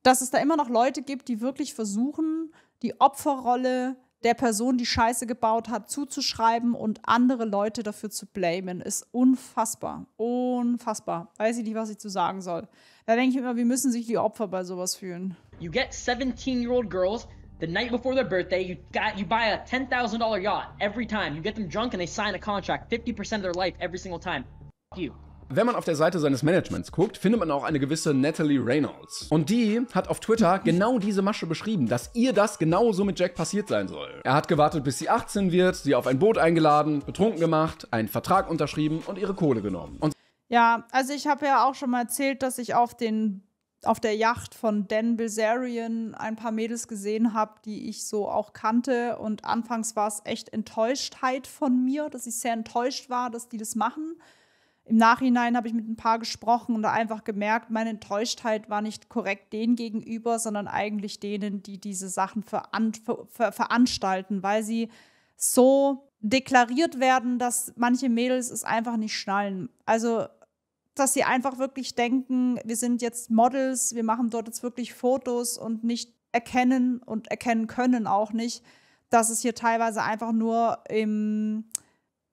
S1: dass es da immer noch Leute gibt, die wirklich versuchen, die Opferrolle der Person, die Scheiße gebaut hat, zuzuschreiben und andere Leute dafür zu blamen, ist unfassbar. Unfassbar. Weiß ich nicht, was ich zu sagen soll. Da denke ich immer, wie müssen sich die Opfer bei sowas fühlen? You get 17-year-old girls the night
S3: before their birthday, you got you buy a $10,000 yacht every time. You get them drunk and they sign a contract 50% of their life every single time. Fuck you.
S2: Wenn man auf der Seite seines Managements guckt, findet man auch eine gewisse Natalie Reynolds. Und die hat auf Twitter genau diese Masche beschrieben, dass ihr das genauso mit Jack passiert sein soll. Er hat gewartet, bis sie 18 wird, sie auf ein Boot eingeladen, betrunken gemacht, einen Vertrag unterschrieben und ihre Kohle genommen. Und
S1: ja, also ich habe ja auch schon mal erzählt, dass ich auf den auf der Yacht von Dan Bilzerian ein paar Mädels gesehen habe, die ich so auch kannte. Und anfangs war es echt Enttäuschtheit von mir, dass ich sehr enttäuscht war, dass die das machen. Im Nachhinein habe ich mit ein paar gesprochen und einfach gemerkt, meine Enttäuschtheit war nicht korrekt denen gegenüber, sondern eigentlich denen, die diese Sachen veran ver ver veranstalten, weil sie so deklariert werden, dass manche Mädels es einfach nicht schnallen. Also, dass sie einfach wirklich denken, wir sind jetzt Models, wir machen dort jetzt wirklich Fotos und nicht erkennen und erkennen können auch nicht, dass es hier teilweise einfach nur im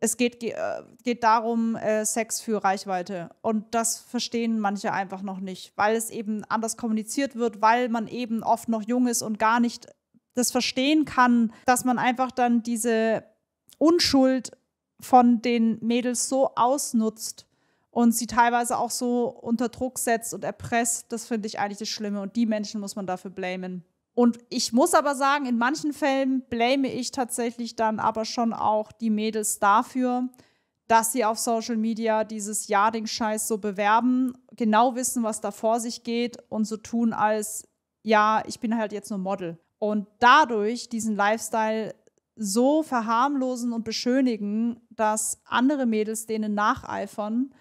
S1: es geht, äh, geht darum, äh, Sex für Reichweite. Und das verstehen manche einfach noch nicht, weil es eben anders kommuniziert wird, weil man eben oft noch jung ist und gar nicht das verstehen kann, dass man einfach dann diese Unschuld von den Mädels so ausnutzt und sie teilweise auch so unter Druck setzt und erpresst. Das finde ich eigentlich das Schlimme. Und die Menschen muss man dafür blamen. Und ich muss aber sagen, in manchen Fällen blame ich tatsächlich dann aber schon auch die Mädels dafür, dass sie auf Social Media dieses Jading-Scheiß so bewerben, genau wissen, was da vor sich geht und so tun als, ja, ich bin halt jetzt nur Model. Und dadurch diesen Lifestyle so verharmlosen und beschönigen, dass andere Mädels denen nacheifern,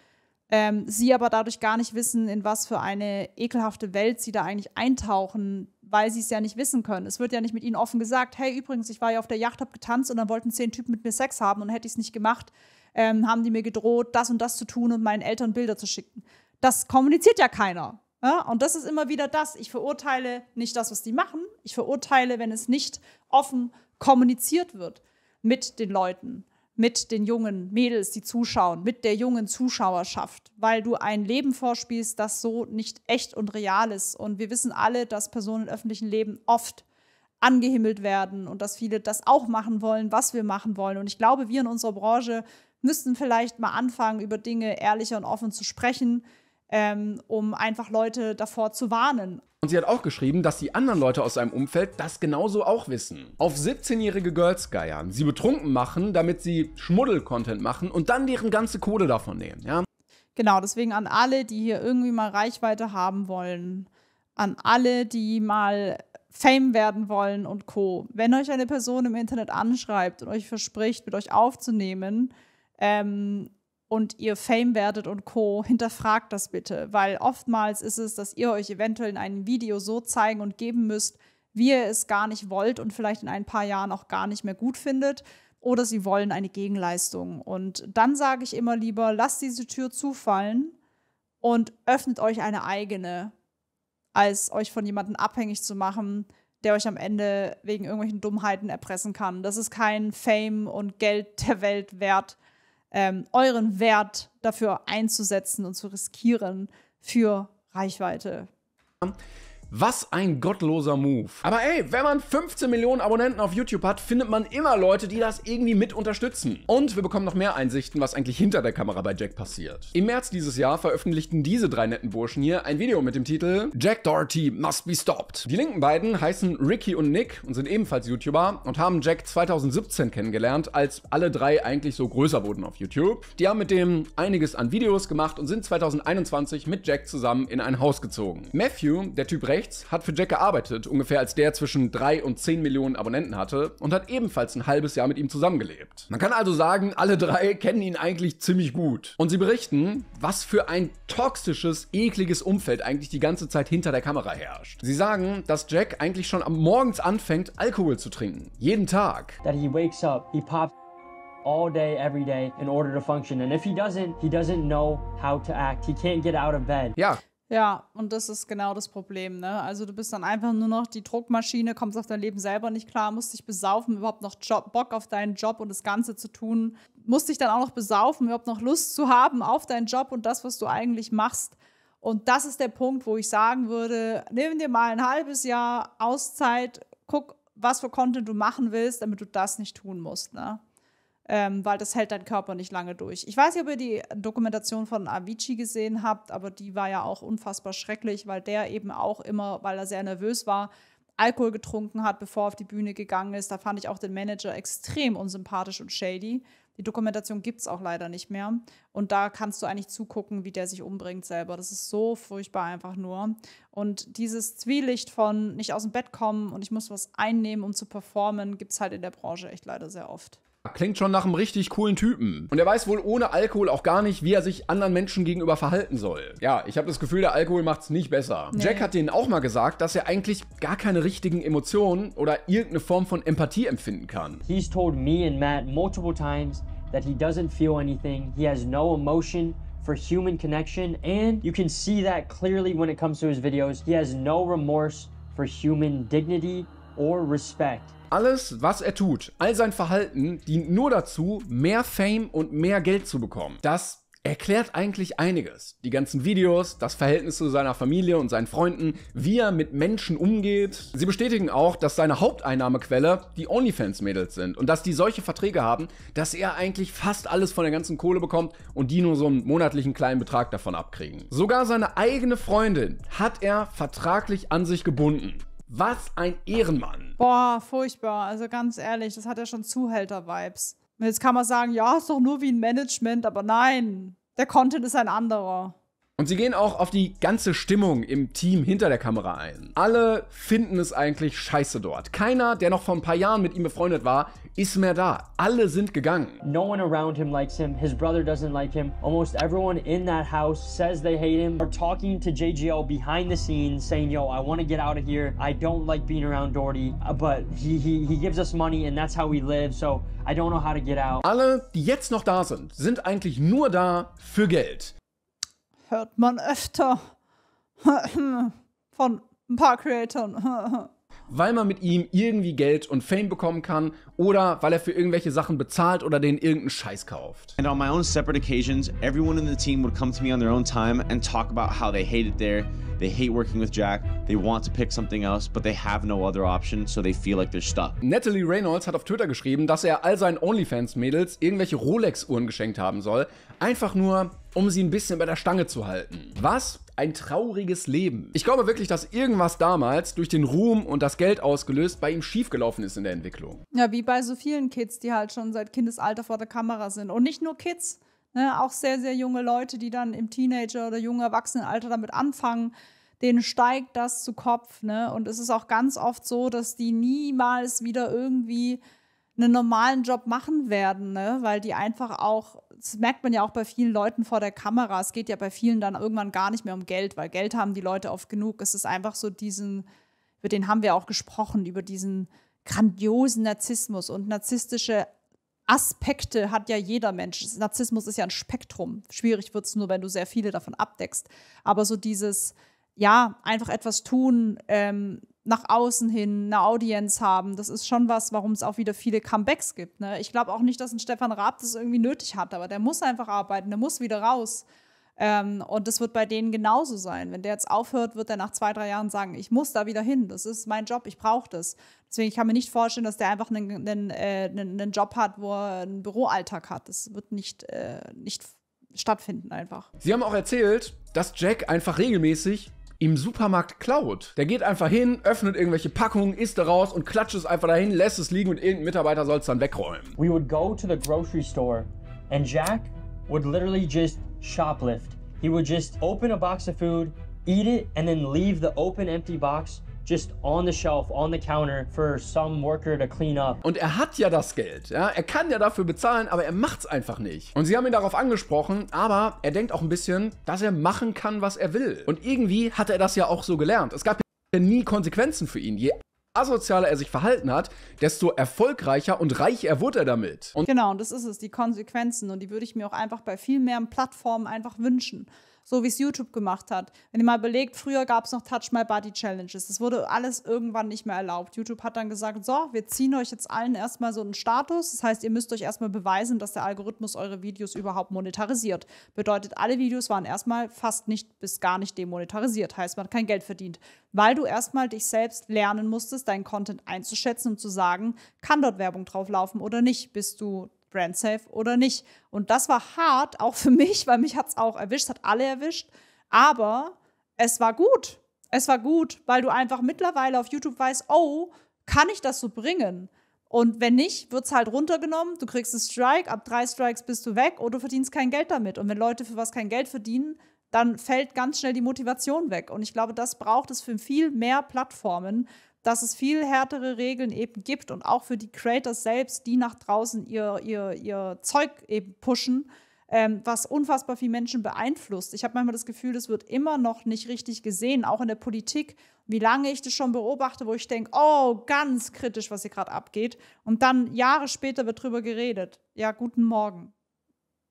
S1: ähm, sie aber dadurch gar nicht wissen, in was für eine ekelhafte Welt sie da eigentlich eintauchen, weil sie es ja nicht wissen können. Es wird ja nicht mit ihnen offen gesagt, hey, übrigens, ich war ja auf der Yacht, hab getanzt und dann wollten zehn Typen mit mir Sex haben und hätte ich es nicht gemacht, ähm, haben die mir gedroht, das und das zu tun und meinen Eltern Bilder zu schicken. Das kommuniziert ja keiner. Ja? Und das ist immer wieder das. Ich verurteile nicht das, was die machen. Ich verurteile, wenn es nicht offen kommuniziert wird mit den Leuten mit den jungen Mädels, die zuschauen, mit der jungen Zuschauerschaft, weil du ein Leben vorspielst, das so nicht echt und real ist. Und wir wissen alle, dass Personen im öffentlichen Leben oft angehimmelt werden und dass viele das auch machen wollen, was wir machen wollen. Und ich glaube, wir in unserer Branche müssten vielleicht mal anfangen, über Dinge ehrlicher und offen zu sprechen, ähm, um einfach Leute davor zu warnen.
S2: Und sie hat auch geschrieben, dass die anderen Leute aus seinem Umfeld das genauso auch wissen. Auf 17-jährige Girls geiern, sie betrunken machen, damit sie Schmuddel-Content machen und dann deren ganze Kohle davon nehmen, ja?
S1: Genau, deswegen an alle, die hier irgendwie mal Reichweite haben wollen, an alle, die mal Fame werden wollen und Co. Wenn euch eine Person im Internet anschreibt und euch verspricht, mit euch aufzunehmen, ähm, und ihr Fame werdet und Co., hinterfragt das bitte, weil oftmals ist es, dass ihr euch eventuell in einem Video so zeigen und geben müsst, wie ihr es gar nicht wollt und vielleicht in ein paar Jahren auch gar nicht mehr gut findet oder sie wollen eine Gegenleistung. Und dann sage ich immer lieber, lasst diese Tür zufallen und öffnet euch eine eigene, als euch von jemandem abhängig zu machen, der euch am Ende wegen irgendwelchen Dummheiten erpressen kann. Das ist kein Fame und Geld der Welt wert, ähm, euren Wert dafür einzusetzen und zu riskieren für Reichweite.
S2: Was ein gottloser Move. Aber ey, wenn man 15 Millionen Abonnenten auf YouTube hat, findet man immer Leute, die das irgendwie mit unterstützen. Und wir bekommen noch mehr Einsichten, was eigentlich hinter der Kamera bei Jack passiert. Im März dieses Jahr veröffentlichten diese drei netten Burschen hier ein Video mit dem Titel Jack Doherty must be stopped. Die linken beiden heißen Ricky und Nick und sind ebenfalls YouTuber und haben Jack 2017 kennengelernt, als alle drei eigentlich so größer wurden auf YouTube. Die haben mit dem einiges an Videos gemacht und sind 2021 mit Jack zusammen in ein Haus gezogen. Matthew, der Typ rechts, rechts hat für Jack gearbeitet, ungefähr als der zwischen 3 und 10 Millionen Abonnenten hatte und hat ebenfalls ein halbes Jahr mit ihm zusammengelebt. Man kann also sagen, alle drei kennen ihn eigentlich ziemlich gut. Und sie berichten, was für ein toxisches, ekliges Umfeld eigentlich die ganze Zeit hinter der Kamera herrscht. Sie sagen, dass Jack eigentlich schon am Morgens anfängt, Alkohol
S3: zu trinken. Jeden Tag. That he wakes up, he pops all day, every day in order to function. And if he doesn't, he doesn't know how to act. He can't get out of bed. Ja,
S1: ja, und das ist genau das Problem, ne? Also du bist dann einfach nur noch die Druckmaschine, kommst auf dein Leben selber nicht klar, musst dich besaufen, überhaupt noch Job, Bock auf deinen Job und das Ganze zu tun, musst dich dann auch noch besaufen, überhaupt noch Lust zu haben auf deinen Job und das, was du eigentlich machst. Und das ist der Punkt, wo ich sagen würde, nimm dir mal ein halbes Jahr Auszeit, guck, was für Content du machen willst, damit du das nicht tun musst, ne? ähm, weil das hält dein Körper nicht lange durch. Ich weiß nicht, ob ihr die Dokumentation von Avicii gesehen habt, aber die war ja auch unfassbar schrecklich, weil der eben auch immer, weil er sehr nervös war, Alkohol getrunken hat, bevor er auf die Bühne gegangen ist. Da fand ich auch den Manager extrem unsympathisch und shady. Die Dokumentation gibt es auch leider nicht mehr. Und da kannst du eigentlich zugucken, wie der sich umbringt selber. Das ist so furchtbar einfach nur. Und dieses Zwielicht von nicht aus dem Bett kommen und ich muss was einnehmen, um zu performen, gibt es halt in der Branche echt leider sehr oft.
S2: Klingt schon nach einem richtig coolen Typen. Und er weiß wohl ohne Alkohol auch gar nicht, wie er sich anderen Menschen gegenüber verhalten soll. Ja, ich habe das Gefühl, der Alkohol macht's nicht besser. Nee. Jack hat denen auch mal gesagt, dass er eigentlich gar keine richtigen Emotionen oder irgendeine Form von Empathie empfinden kann.
S3: He's told me and Matt multiple times that he doesn't feel anything. He has no emotion. for human connection, and you can see that clearly when it comes to his videos. He has no remorse for human dignity or respect. Alles, was er tut, all sein Verhalten dient nur dazu, mehr Fame und mehr Geld
S2: zu bekommen. Das erklärt eigentlich einiges. Die ganzen Videos, das Verhältnis zu seiner Familie und seinen Freunden, wie er mit Menschen umgeht. Sie bestätigen auch, dass seine Haupteinnahmequelle die OnlyFans-Mädels sind und dass die solche Verträge haben, dass er eigentlich fast alles von der ganzen Kohle bekommt und die nur so einen monatlichen kleinen Betrag davon abkriegen. Sogar seine eigene Freundin hat er vertraglich an sich gebunden. Was ein Ehrenmann.
S1: Boah, furchtbar. Also ganz ehrlich, das hat ja schon Zuhälter-Vibes. Jetzt kann man sagen, ja, ist doch nur wie ein Management, aber nein, der Content ist ein anderer.
S2: Und sie gehen auch auf die ganze Stimmung im Team hinter der Kamera ein. Alle finden es eigentlich scheiße dort. Keiner, der noch vor ein
S3: paar Jahren mit ihm befreundet war, ist mehr da. Alle sind gegangen. No one around him likes him. His brother doesn't like him. Almost everyone in that house says they hate him. We're talking to JGL behind the scenes saying, yo, I want to get out of here. I don't like being around Doherty, uh, but he, he, he gives us money and that's how we live. So I don't know how to get out. Alle, die jetzt noch da
S2: sind, sind eigentlich nur da für Geld
S1: hört man öfter (laughs) von ein paar Creatoren. (laughs) weil man mit ihm irgendwie Geld und
S2: Fame bekommen kann oder weil er für irgendwelche Sachen bezahlt oder den irgendeinen Scheiß kauft.
S3: And on my own separate occasions, everyone in the team would come to me on their own time and talk about how they hate it there, they hate working with Jack, they want to pick something else, but they have no other option, so they feel like they're stuck.
S2: Natalie Reynolds hat auf Twitter geschrieben, dass er all seinen OnlyFans-Mädels irgendwelche Rolex-Uhren geschenkt haben soll, einfach nur um sie ein bisschen bei der Stange zu halten. Was ein trauriges Leben. Ich glaube wirklich, dass irgendwas damals durch den Ruhm und das Geld ausgelöst bei ihm schiefgelaufen ist in der Entwicklung.
S1: Ja, wie bei so vielen Kids, die halt schon seit Kindesalter vor der Kamera sind. Und nicht nur Kids, ne? auch sehr, sehr junge Leute, die dann im Teenager- oder jungen Erwachsenenalter damit anfangen. Denen steigt das zu Kopf. Ne? Und es ist auch ganz oft so, dass die niemals wieder irgendwie einen normalen Job machen werden, ne? weil die einfach auch das merkt man ja auch bei vielen Leuten vor der Kamera. Es geht ja bei vielen dann irgendwann gar nicht mehr um Geld, weil Geld haben die Leute oft genug. Es ist einfach so diesen, über den haben wir auch gesprochen, über diesen grandiosen Narzissmus und narzisstische Aspekte hat ja jeder Mensch. Narzissmus ist ja ein Spektrum. Schwierig wird es nur, wenn du sehr viele davon abdeckst. Aber so dieses, ja, einfach etwas tun, ähm, nach außen hin eine Audienz haben. Das ist schon was, warum es auch wieder viele Comebacks gibt. Ne? Ich glaube auch nicht, dass ein Stefan Raab das irgendwie nötig hat, aber der muss einfach arbeiten, der muss wieder raus. Ähm, und das wird bei denen genauso sein. Wenn der jetzt aufhört, wird er nach zwei, drei Jahren sagen, ich muss da wieder hin, das ist mein Job, ich brauche das. Deswegen ich kann mir nicht vorstellen, dass der einfach einen, einen, äh, einen, Job hat, wo er einen Büroalltag hat. Das wird nicht, äh, nicht stattfinden einfach.
S2: Sie haben auch erzählt, dass Jack einfach regelmäßig im Supermarkt klaut. Der geht einfach hin, öffnet irgendwelche Packungen, isst daraus und klatscht es einfach dahin,
S3: lässt es liegen und irgendein Mitarbeiter soll es dann wegräumen. We would go to the grocery store and Jack would literally just shoplift. He would just open a box of food, eat it and then leave the open empty box just on the shelf, on the counter for some worker to clean up. Und er hat ja das Geld, ja? Er kann ja dafür bezahlen, aber er macht's einfach nicht. Und sie haben ihn
S2: darauf angesprochen, aber er denkt auch ein bisschen, dass er machen kann, was er will. Und irgendwie hat er das ja auch so gelernt. Es gab ja nie Konsequenzen für ihn. Je asozialer er sich verhalten hat, desto erfolgreicher und reicher wurde er damit. Und
S1: genau, und das ist es, die Konsequenzen. Und die würde ich mir auch einfach bei viel mehr Plattformen einfach wünschen so wie es YouTube gemacht hat. Wenn ihr mal überlegt, früher gab es noch Touch My Body Challenges. Das wurde alles irgendwann nicht mehr erlaubt. YouTube hat dann gesagt, so, wir ziehen euch jetzt allen erstmal so einen Status. Das heißt, ihr müsst euch erstmal beweisen, dass der Algorithmus eure Videos überhaupt monetarisiert. Bedeutet, alle Videos waren erstmal fast nicht bis gar nicht demonetarisiert. Heißt, man hat kein Geld verdient. Weil du erstmal dich selbst lernen musstest, deinen Content einzuschätzen und zu sagen, kann dort Werbung drauflaufen oder nicht, bis du brandsafe oder nicht. Und das war hart, auch für mich, weil mich hat es auch erwischt, hat alle erwischt. Aber es war gut. Es war gut, weil du einfach mittlerweile auf YouTube weißt, oh, kann ich das so bringen? Und wenn nicht, wird es halt runtergenommen, du kriegst einen Strike, ab drei Strikes bist du weg oder du verdienst kein Geld damit. Und wenn Leute für was kein Geld verdienen, dann fällt ganz schnell die Motivation weg. Und ich glaube, das braucht es für viel mehr Plattformen, dass es viel härtere Regeln eben gibt und auch für die Creators selbst, die nach draußen ihr, ihr, ihr Zeug eben pushen, ähm, was unfassbar viele Menschen beeinflusst. Ich habe manchmal das Gefühl, das wird immer noch nicht richtig gesehen, auch in der Politik, wie lange ich das schon beobachte, wo ich denke, oh, ganz kritisch, was hier gerade abgeht. Und dann Jahre später wird drüber geredet. Ja, guten Morgen.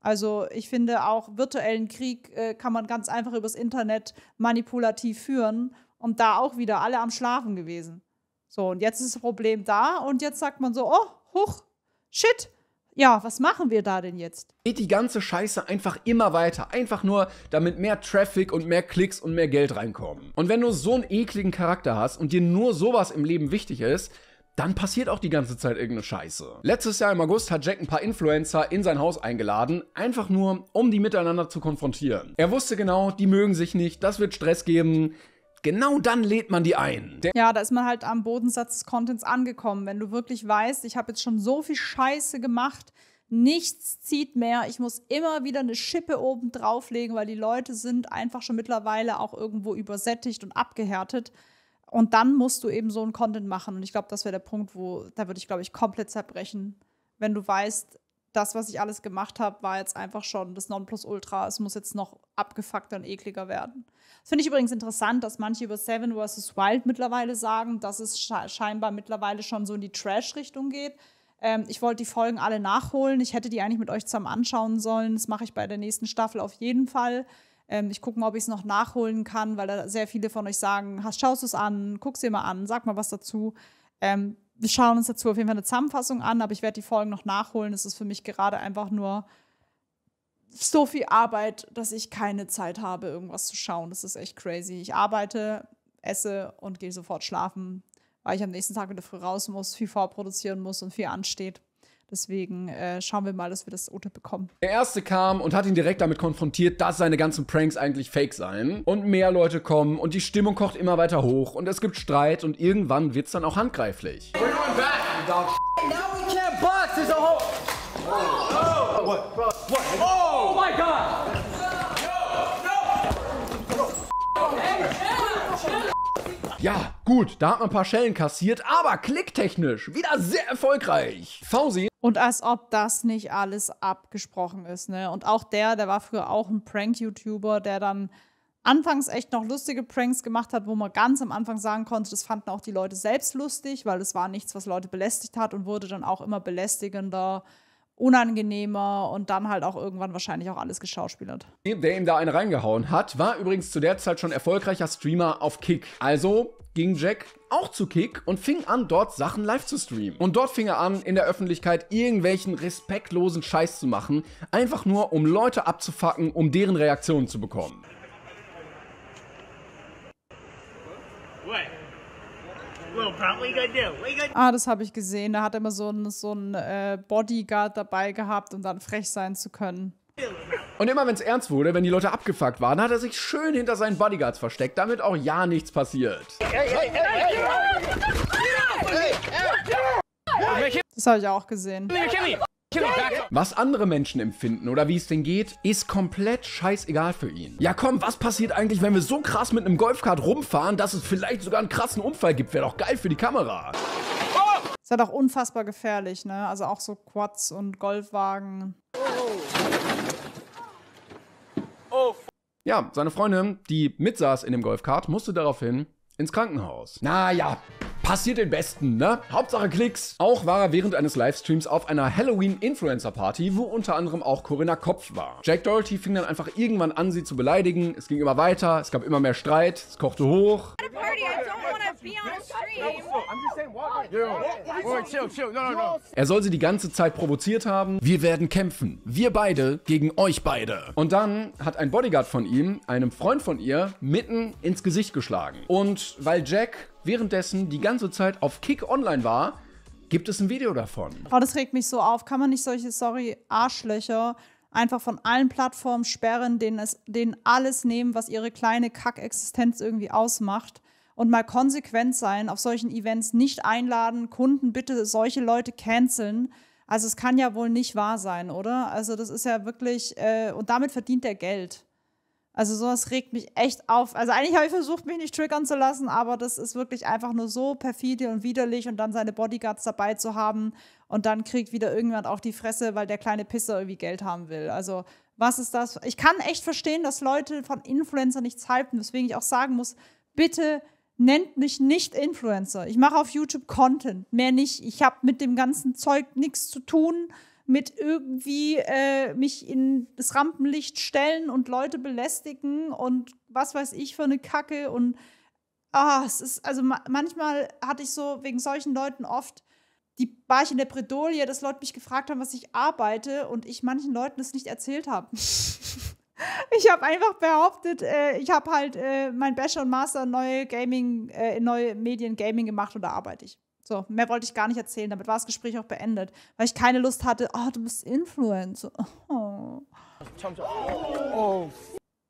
S1: Also ich finde, auch virtuellen Krieg äh, kann man ganz einfach übers Internet manipulativ führen und da auch wieder alle am Schlafen gewesen. So, und jetzt ist das Problem da und jetzt sagt man so, oh, huch, shit, ja, was machen wir da denn jetzt? Geht die ganze
S2: Scheiße einfach immer weiter. Einfach nur, damit mehr Traffic und mehr Klicks und mehr Geld reinkommen. Und wenn du so einen ekligen Charakter hast und dir nur sowas im Leben wichtig ist, dann passiert auch die ganze Zeit irgendeine Scheiße. Letztes Jahr im August hat Jack ein paar Influencer in sein Haus eingeladen, einfach nur, um die miteinander zu konfrontieren. Er wusste genau, die mögen sich nicht, das wird Stress geben.
S1: Genau dann lädt man die ein. ja, da ist man halt am Bodensatz des Contents angekommen. Wenn du wirklich weißt, ich habe jetzt schon so viel Scheiße gemacht, nichts zieht mehr. Ich muss immer wieder eine Schippe oben drauflegen, weil die Leute sind einfach schon mittlerweile auch irgendwo übersättigt und abgehärtet. Und dann musst du eben so einen Content machen. Und ich glaube, das wäre der Punkt, wo, da würde ich, glaube ich, komplett zerbrechen, wenn du weißt, das, was ich alles gemacht habe, war jetzt einfach schon das Nonplusultra. Es muss jetzt noch abgefuckter und ekliger werden. Das finde ich übrigens interessant, dass manche über Seven vs. Wild mittlerweile sagen, dass es scheinbar mittlerweile schon so in die Trash-Richtung geht. Ähm, ich wollte die Folgen alle nachholen. Ich hätte die eigentlich mit euch zusammen anschauen sollen. Das mache ich bei der nächsten Staffel auf jeden Fall. Ähm, ich gucke mal, ob ich es noch nachholen kann, weil da sehr viele von euch sagen, schaust du es an, guck es dir mal an, sag mal was dazu. Ähm, wir schauen uns dazu auf jeden Fall eine Zusammenfassung an, aber ich werde die Folgen noch nachholen. Es ist für mich gerade einfach nur so viel Arbeit, dass ich keine Zeit habe, irgendwas zu schauen. Das ist echt crazy. Ich arbeite, esse und gehe sofort schlafen, weil ich am nächsten Tag wieder früh raus muss, viel vorproduzieren muss und viel ansteht. Deswegen äh, schauen wir mal, dass wir das bekommen. Der
S2: erste kam und hat ihn direkt damit konfrontiert, dass seine ganzen Pranks eigentlich fake seien. Und mehr Leute kommen und die Stimmung kocht immer weiter hoch und es gibt Streit und irgendwann wird es dann auch handgreiflich. We're going
S3: back, dog. Now we can't box. There's a whole. Oh, oh, what, bro, what? Oh, oh my God. No, no. Hey, yeah,
S1: yeah. Ja, Gut, da hat man ein paar Schellen kassiert, aber klicktechnisch wieder sehr erfolgreich. Fausi. Und als ob das nicht alles abgesprochen ist, ne? Und auch der, der war früher auch ein Prank-YouTuber, der dann anfangs echt noch lustige Pranks gemacht hat, wo man ganz am Anfang sagen konnte, das fanden auch die Leute selbst lustig, weil es war nichts, was Leute belästigt hat und wurde dann auch immer belästigender unangenehmer und dann halt auch irgendwann wahrscheinlich auch alles geschauspielert.
S2: Der ihm da einen reingehauen hat, war übrigens zu der Zeit schon erfolgreicher Streamer auf Kick. Also ging Jack auch zu Kick und fing an, dort Sachen live zu streamen. Und dort fing er an, in der Öffentlichkeit irgendwelchen respektlosen Scheiß zu machen, einfach nur, um Leute abzufacken, um deren Reaktionen zu bekommen.
S1: What? Ah, das habe ich gesehen. Da hat immer so einen so einen, Bodyguard dabei gehabt, um dann frech sein zu können.
S2: Und immer wenn es ernst wurde, wenn die Leute abgefuckt waren, hat er sich schön hinter seinen Bodyguards versteckt, damit auch ja nichts passiert.
S1: Das habe ich auch gesehen.
S2: Was andere Menschen empfinden oder wie es denen geht, ist komplett scheißegal für ihn. Ja komm, was passiert eigentlich, wenn wir so krass mit einem Golfkart rumfahren, dass es vielleicht sogar einen krassen Unfall gibt? Wäre doch geil für die Kamera.
S1: Ist ja doch unfassbar gefährlich, ne? Also auch so Quads und Golfwagen. Oh.
S2: Oh. Ja, seine Freundin, die mitsaß in dem Golfkart, musste daraufhin ins Krankenhaus. Naja, passiert den Besten, ne? Hauptsache Klicks. Auch war er während eines Livestreams auf einer Halloween-Influencer-Party, wo unter anderem auch Corinna Kopf war. Jack Doherty fing dann einfach irgendwann an, sie zu beleidigen. Es ging immer weiter, es gab immer mehr Streit, es kochte hoch. Er soll sie die ganze Zeit provoziert haben. Wir werden kämpfen. Wir beide gegen euch beide. Und dann hat ein Bodyguard von ihm, einem Freund von ihr, mitten ins Gesicht geschlagen. Und weil Jack währenddessen die ganze Zeit auf Kick online war, gibt es ein Video davon.
S1: Oh, das regt mich so auf. Kann man nicht solche, sorry, Arschlöcher einfach von allen Plattformen sperren, denen, es, denen alles nehmen, was ihre kleine Kackexistenz irgendwie ausmacht? Und mal konsequent sein, auf solchen Events nicht einladen, Kunden bitte solche Leute canceln. Also es kann ja wohl nicht wahr sein, oder? Also das ist ja wirklich, äh, und damit verdient er Geld. Also sowas regt mich echt auf. Also eigentlich habe ich versucht, mich nicht triggern zu lassen, aber das ist wirklich einfach nur so perfide und widerlich und dann seine Bodyguards dabei zu haben und dann kriegt wieder irgendjemand auf die Fresse, weil der kleine Pisser irgendwie Geld haben will. Also was ist das? Ich kann echt verstehen, dass Leute von Influencer nichts halten, weswegen ich auch sagen muss, bitte nennt mich nicht Influencer. Ich mache auf YouTube Content, mehr nicht. Ich habe mit dem ganzen Zeug nichts zu tun mit irgendwie äh, mich in das Rampenlicht stellen und Leute belästigen und was weiß ich für eine Kacke und ah, es ist, also ma manchmal hatte ich so wegen solchen Leuten oft, die war ich in der Bredouille, dass Leute mich gefragt haben, was ich arbeite und ich manchen Leuten das nicht erzählt habe. (laughs) ich habe einfach behauptet, äh, ich habe halt äh, mein Bachelor und Master in neue Gaming, äh, in neue Medien Gaming gemacht und da arbeite ich. So, mehr wollte ich gar nicht erzählen. Damit war das Gespräch auch beendet, weil ich keine Lust hatte. Oh, du bist Influencer. Oh.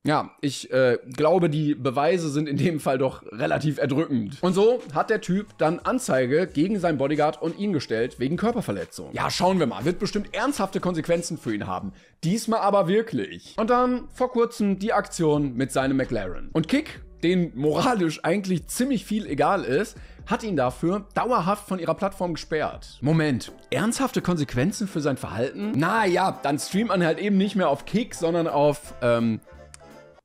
S2: Ja, ich äh, glaube, die Beweise sind in dem Fall doch relativ erdrückend. Und so hat der Typ dann Anzeige gegen seinen Bodyguard und ihn gestellt wegen Körperverletzung. Ja, schauen wir mal. Wird bestimmt ernsthafte Konsequenzen für ihn haben. Diesmal aber wirklich. Und dann vor kurzem die Aktion mit seinem McLaren. Und Kick denen moralisch eigentlich ziemlich viel egal ist, hat ihn dafür dauerhaft von ihrer Plattform gesperrt. Moment, ernsthafte Konsequenzen für sein Verhalten? Naja, dann streamt man halt eben nicht mehr auf Kick,
S1: sondern auf ähm,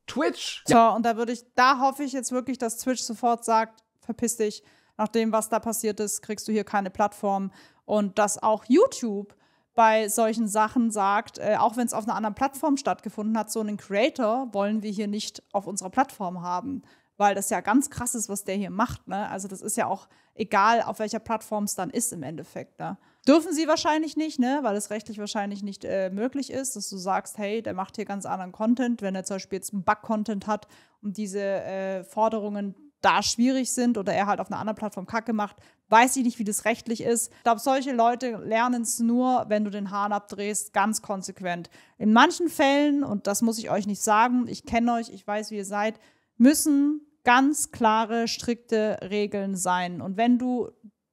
S1: Twitch. So, und da würde ich, da hoffe ich jetzt wirklich, dass Twitch sofort sagt, verpiss dich, nach dem, was da passiert ist, kriegst du hier keine Plattform. Und dass auch YouTube bei solchen Sachen sagt, äh, auch wenn es auf einer anderen Plattform stattgefunden hat, so einen Creator wollen wir hier nicht auf unserer Plattform haben, weil das ja ganz krass ist, was der hier macht. Ne? Also das ist ja auch egal, auf welcher Plattform es dann ist im Endeffekt. Ne? Dürfen sie wahrscheinlich nicht, ne? weil es rechtlich wahrscheinlich nicht äh, möglich ist, dass du sagst, hey, der macht hier ganz anderen Content, wenn er zum Beispiel jetzt einen Bug-Content hat und diese äh, Forderungen da schwierig sind oder er halt auf einer anderen Plattform Kacke macht, weiß ich nicht, wie das rechtlich ist. Ich glaube, solche Leute lernen es nur, wenn du den Hahn abdrehst, ganz konsequent. In manchen Fällen, und das muss ich euch nicht sagen, ich kenne euch, ich weiß, wie ihr seid, müssen ganz klare, strikte Regeln sein. Und wenn du,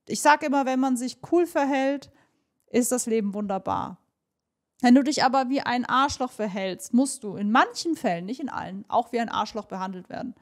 S1: ich sage immer, wenn man sich cool verhält, ist das Leben wunderbar. Wenn du dich aber wie ein Arschloch verhältst, musst du in manchen Fällen, nicht in allen, auch wie ein Arschloch behandelt werden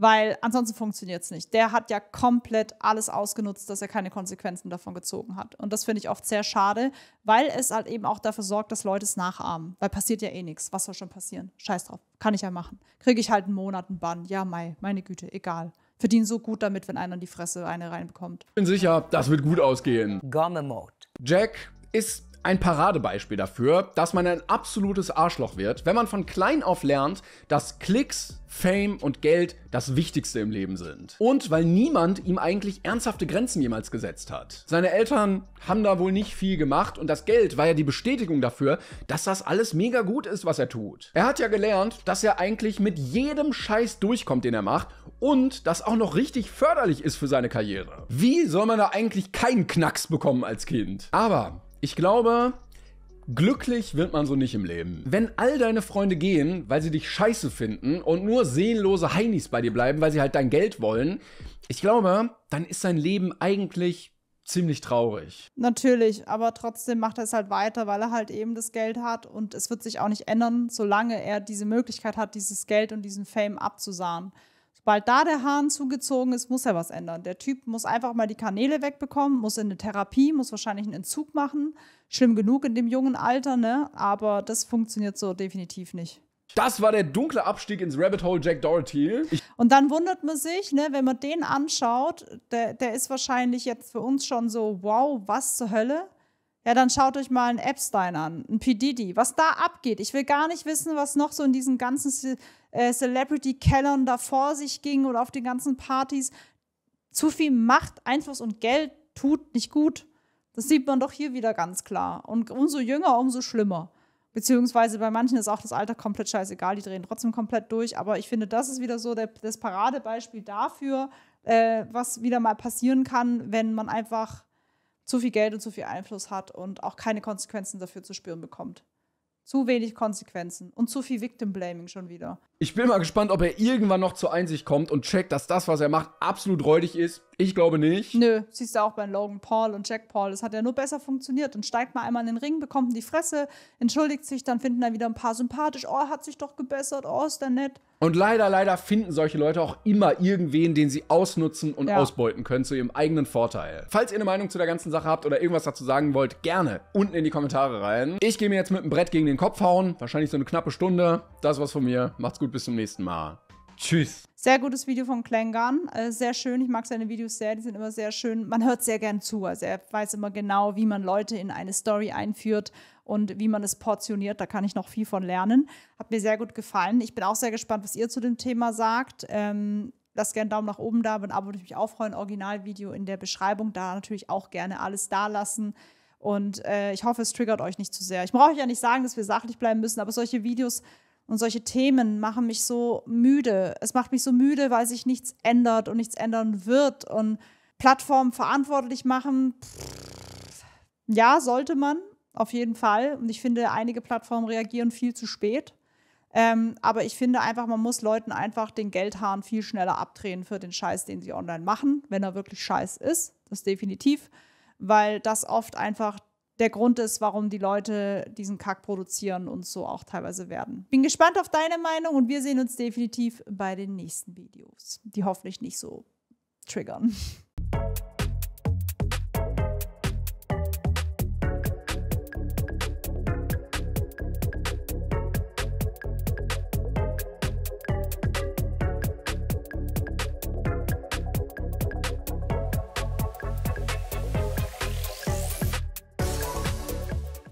S1: weil ansonsten funktioniert es nicht. Der hat ja komplett alles ausgenutzt, dass er keine Konsequenzen davon gezogen hat. Und das finde ich oft sehr schade, weil es halt eben auch dafür sorgt, dass Leute es nachahmen. Weil passiert ja eh nichts. Was soll schon passieren? Scheiß drauf. Kann ich ja machen. Kriege ich halt einen Monat einen Bann. Ja, Mai, meine Güte, egal. Verdienen so gut damit, wenn einer in die Fresse eine reinbekommt.
S2: Bin sicher, das wird gut ausgehen. Gomme Mode. Jack ist ein Paradebeispiel dafür, dass man ein absolutes Arschloch wird, wenn man von klein auf lernt, dass Klicks, Fame und Geld das Wichtigste im Leben sind. Und weil niemand ihm eigentlich ernsthafte Grenzen jemals gesetzt hat. Seine Eltern haben da wohl nicht viel gemacht und das Geld war ja die Bestätigung dafür, dass das alles mega gut ist, was er tut. Er hat ja gelernt, dass er eigentlich mit jedem Scheiß durchkommt, den er macht und das auch noch richtig förderlich ist für seine Karriere. Wie soll man da eigentlich keinen Knacks bekommen als Kind? Aber ich glaube, glücklich wird man so nicht im Leben. Wenn all deine Freunde gehen, weil sie dich scheiße finden und nur seelenlose Heinis bei dir bleiben, weil sie halt dein Geld wollen, ich glaube, dann ist sein Leben eigentlich ziemlich traurig.
S1: Natürlich, aber trotzdem macht er es halt weiter, weil er halt eben das Geld hat und es wird sich auch nicht ändern, solange er diese Möglichkeit hat, dieses Geld und diesen Fame abzusahnen. Sobald da der Hahn zugezogen ist, muss er was ändern. Der Typ muss einfach mal die Kanäle wegbekommen, muss in eine Therapie, muss wahrscheinlich einen Entzug machen. Schlimm genug in dem jungen Alter, ne? Aber das funktioniert so definitiv nicht.
S2: Das war der dunkle Abstieg ins Rabbit Hole Jack Doherty. Ich
S1: und dann wundert man sich, ne, wenn man den anschaut, der, der ist wahrscheinlich jetzt für uns schon so, wow, was zur Hölle? Ja, dann schaut euch mal einen Epstein an, einen P. Diddy, was da abgeht. Ich will gar nicht wissen, was noch so in diesen ganzen äh, Celebrity-Kellern da vor sich ging oder auf den ganzen Partys. Zu viel Macht, Einfluss und Geld tut nicht gut. Das sieht man doch hier wieder ganz klar. Und umso jünger, umso schlimmer. Beziehungsweise bei manchen ist auch das Alter komplett scheißegal, die drehen trotzdem komplett durch. Aber ich finde, das ist wieder so der, das Paradebeispiel dafür, äh, was wieder mal passieren kann, wenn man einfach zu viel Geld und zu viel Einfluss hat und auch keine Konsequenzen dafür zu spüren bekommt zu wenig Konsequenzen und zu viel Victim Blaming schon wieder.
S2: Ich bin mal gespannt, ob er irgendwann noch zur Einsicht kommt und checkt, dass das, was er macht, absolut räudig ist ich glaube nicht. Nö,
S1: siehst du auch bei Logan Paul und Jack Paul. Das hat ja nur besser funktioniert. Dann steigt mal einmal in den Ring, bekommt in die Fresse, entschuldigt sich, dann finden da wieder ein paar sympathisch. Oh, hat sich doch gebessert. Oh, ist der nett.
S2: Und leider, leider finden solche Leute auch immer irgendwen, den sie ausnutzen und ja. ausbeuten können zu ihrem eigenen Vorteil. Falls ihr eine Meinung zu der ganzen Sache habt oder irgendwas dazu sagen wollt, gerne unten in die Kommentare rein. Ich gehe mir jetzt mit dem Brett gegen den Kopf hauen. Wahrscheinlich so eine knappe Stunde. Das war's von mir. Macht's gut, bis zum nächsten Mal. Tschüss.
S1: Sehr gutes Video von Klengan. Äh, sehr schön. Ich mag seine Videos sehr. Die sind immer sehr schön. Man hört sehr gern zu. Also er weiß immer genau, wie man Leute in eine Story einführt und wie man es portioniert. Da kann ich noch viel von lernen. Hat mir sehr gut gefallen. Ich bin auch sehr gespannt, was ihr zu dem Thema sagt. Ähm, lasst gerne einen Daumen nach oben da. Wenn Abo würde ich mich auch freuen. Originalvideo in der Beschreibung. Da natürlich auch gerne alles da lassen. Und äh, ich hoffe, es triggert euch nicht zu sehr. Ich brauche euch ja nicht sagen, dass wir sachlich bleiben müssen, aber solche Videos und solche Themen machen mich so müde. Es macht mich so müde, weil sich nichts ändert und nichts ändern wird. Und Plattformen verantwortlich machen, pff, ja, sollte man, auf jeden Fall. Und ich finde, einige Plattformen reagieren viel zu spät. Ähm, aber ich finde einfach, man muss Leuten einfach den Geldhahn viel schneller abdrehen für den Scheiß, den sie online machen, wenn er wirklich Scheiß ist. Das definitiv, weil das oft einfach der Grund ist, warum die Leute diesen Kack produzieren und so auch teilweise werden. Bin gespannt auf deine Meinung und wir sehen uns definitiv bei den nächsten Videos, die hoffentlich nicht so triggern.